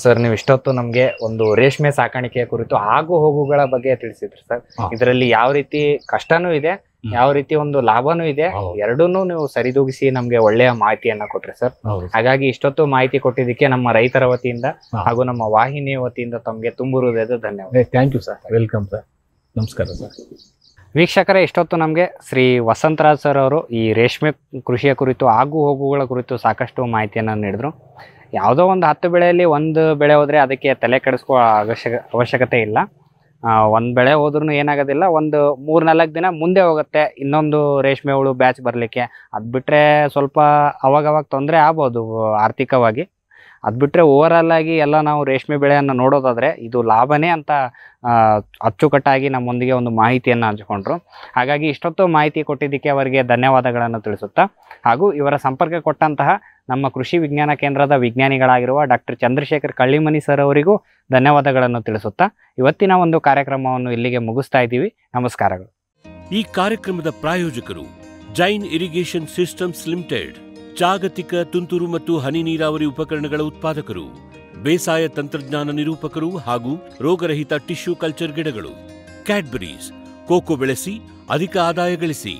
ಸರ್ ನೀವು ಇಷ್ಟೊತ್ತು ನಮಗೆ ಒಂದು ರೇಷ್ಮೆ ಸಾಕಾಣಿಕೆಯ ಕುರಿತು ಆಗು ಹೋಗುಗಳ ಬಗ್ಗೆ ತಿಳಿಸಿದ್ರಿ ಸರ್ ಇದರಲ್ಲಿ ಯಾವ ರೀತಿ ಕಷ್ಟನೂ ಇದೆ ಯಾವ ರೀತಿ ಒಂದು ಲಾಭನೂ ಇದೆ ಎರಡನ್ನೂ ನೀವು ಸರಿದೂಗಿಸಿ ನಮಗೆ ಒಳ್ಳೆಯ ಮಾಹಿತಿಯನ್ನ ಕೊಟ್ರಿ ಸರ್ ಹಾಗಾಗಿ ಇಷ್ಟೊತ್ತು ಮಾಹಿತಿ ಕೊಟ್ಟಿದ್ದಕ್ಕೆ ನಮ್ಮ ರೈತರ ವತಿಯಿಂದ ಹಾಗೂ ನಮ್ಮ ವಾಹಿನಿಯ ವತಿಯಿಂದ ತಮಗೆ ಹೃದಯದ ಧನ್ಯವಾದ thank you sir welcome sir ನಮಸ್ಕಾರ ಸರ್ ವೀಕ್ಷಕರೇ ಇಷ್ಟೊತ್ತು ನಮಗೆ ಶ್ರೀ ವಸಂತರಾಜ್ ಸರ್ ಅವರು ಈ ರೇಷ್ಮೆ ಕೃಷಿಯ ಕುರಿತು ಆಗು ಹೋಗುಗಳ ಕುರಿತು ಸಾಕಷ್ಟು ಮಾಹಿತಿಯನ್ನು ನೀಡಿದರು ಯಾವುದೋ ಒಂದು ಹತ್ತು ಬೆಳೆಯಲ್ಲಿ ಒಂದು ಬೆಳೆ ಹೋದರೆ ಅದಕ್ಕೆ ತಲೆ ಕೆಡಿಸ್ಕೋ ಅವಶ್ಯಕ ಅವಶ್ಯಕತೆ ಇಲ್ಲ ಒಂದು ಬೆಳೆ ಹೋದ್ರೂ ಏನಾಗೋದಿಲ್ಲ ಒಂದು ಮೂರು ನಾಲ್ಕು ದಿನ ಮುಂದೆ ಹೋಗುತ್ತೆ ಇನ್ನೊಂದು ರೇಷ್ಮೆ ಹುಳು ಬ್ಯಾಚ್ ಬರಲಿಕ್ಕೆ ಅದು ಬಿಟ್ಟರೆ ಸ್ವಲ್ಪ ಅವಾಗವಾಗ ತೊಂದರೆ ಆಗ್ಬೋದು ಆರ್ಥಿಕವಾಗಿ ಅದು ಬಿಟ್ಟರೆ ಓವರ್ ಆಗಿ ಎಲ್ಲ ನಾವು ರೇಷ್ಮೆ ಬೆಳೆಯನ್ನು ನೋಡೋದಾದರೆ ಇದು ಲಾಭನೇ ಅಂತ ಅಚ್ಚುಕಟ್ಟಾಗಿ ನಮ್ಮೊಂದಿಗೆ ಒಂದು ಮಾಹಿತಿಯನ್ನು ಹಂಚಿಕೊಂಡ್ರು ಹಾಗಾಗಿ ಇಷ್ಟೊತ್ತು ಮಾಹಿತಿ ಕೊಟ್ಟಿದ್ದಕ್ಕೆ ಅವರಿಗೆ ಧನ್ಯವಾದಗಳನ್ನು ತಿಳಿಸುತ್ತಾ ಹಾಗೂ ಇವರ ಸಂಪರ್ಕ ಕೊಟ್ಟಂತಹ ನಮ್ಮ ಕೃಷಿ ವಿಜ್ಞಾನ ಕೇಂದ್ರದ ವಿಜ್ಞಾನಿಗಳಾಗಿರುವ ಡಾಕ್ಟರ್ ಚಂದ್ರಶೇಖರ್ ಕಳ್ಳಿಮನಿ ಸರ್ ಅವರಿಗೂ ಧನ್ಯವಾದಗಳನ್ನು ತಿಳಿಸುತ್ತಾ ಇವತ್ತಿನ ಒಂದು ಕಾರ್ಯಕ್ರಮವನ್ನು ಇಲ್ಲಿಗೆ ಮುಗಿಸ್ತಾ ಇದ್ದೀವಿ ನಮಸ್ಕಾರಗಳು ಈ ಕಾರ್ಯಕ್ರಮದ ಪ್ರಾಯೋಜಕರು ಜೈನ್ ಇರಿಗೇಷನ್ ಸಿಸ್ಟಮ್ಸ್ ಲಿಮಿಟೆಡ್ ಜಾಗತಿಕ ತುಂತುರು ಮತ್ತು ಹನಿ ನೀರಾವರಿ ಉಪಕರಣಗಳ ಉತ್ಪಾದಕರು ಬೇಸಾಯ ತಂತ್ರಜ್ಞಾನ ನಿರೂಪಕರು ಹಾಗೂ ರೋಗರಹಿತ ಟಿಶ್ಯೂ ಕಲ್ಚರ್ ಗಿಡಗಳು ಕ್ಯಾಡ್ಬರೀಸ್ ಕೋಕೋ ಬೆಳೆಸಿ ಅಧಿಕ ಆದಾಯ ಗಳಿಸಿ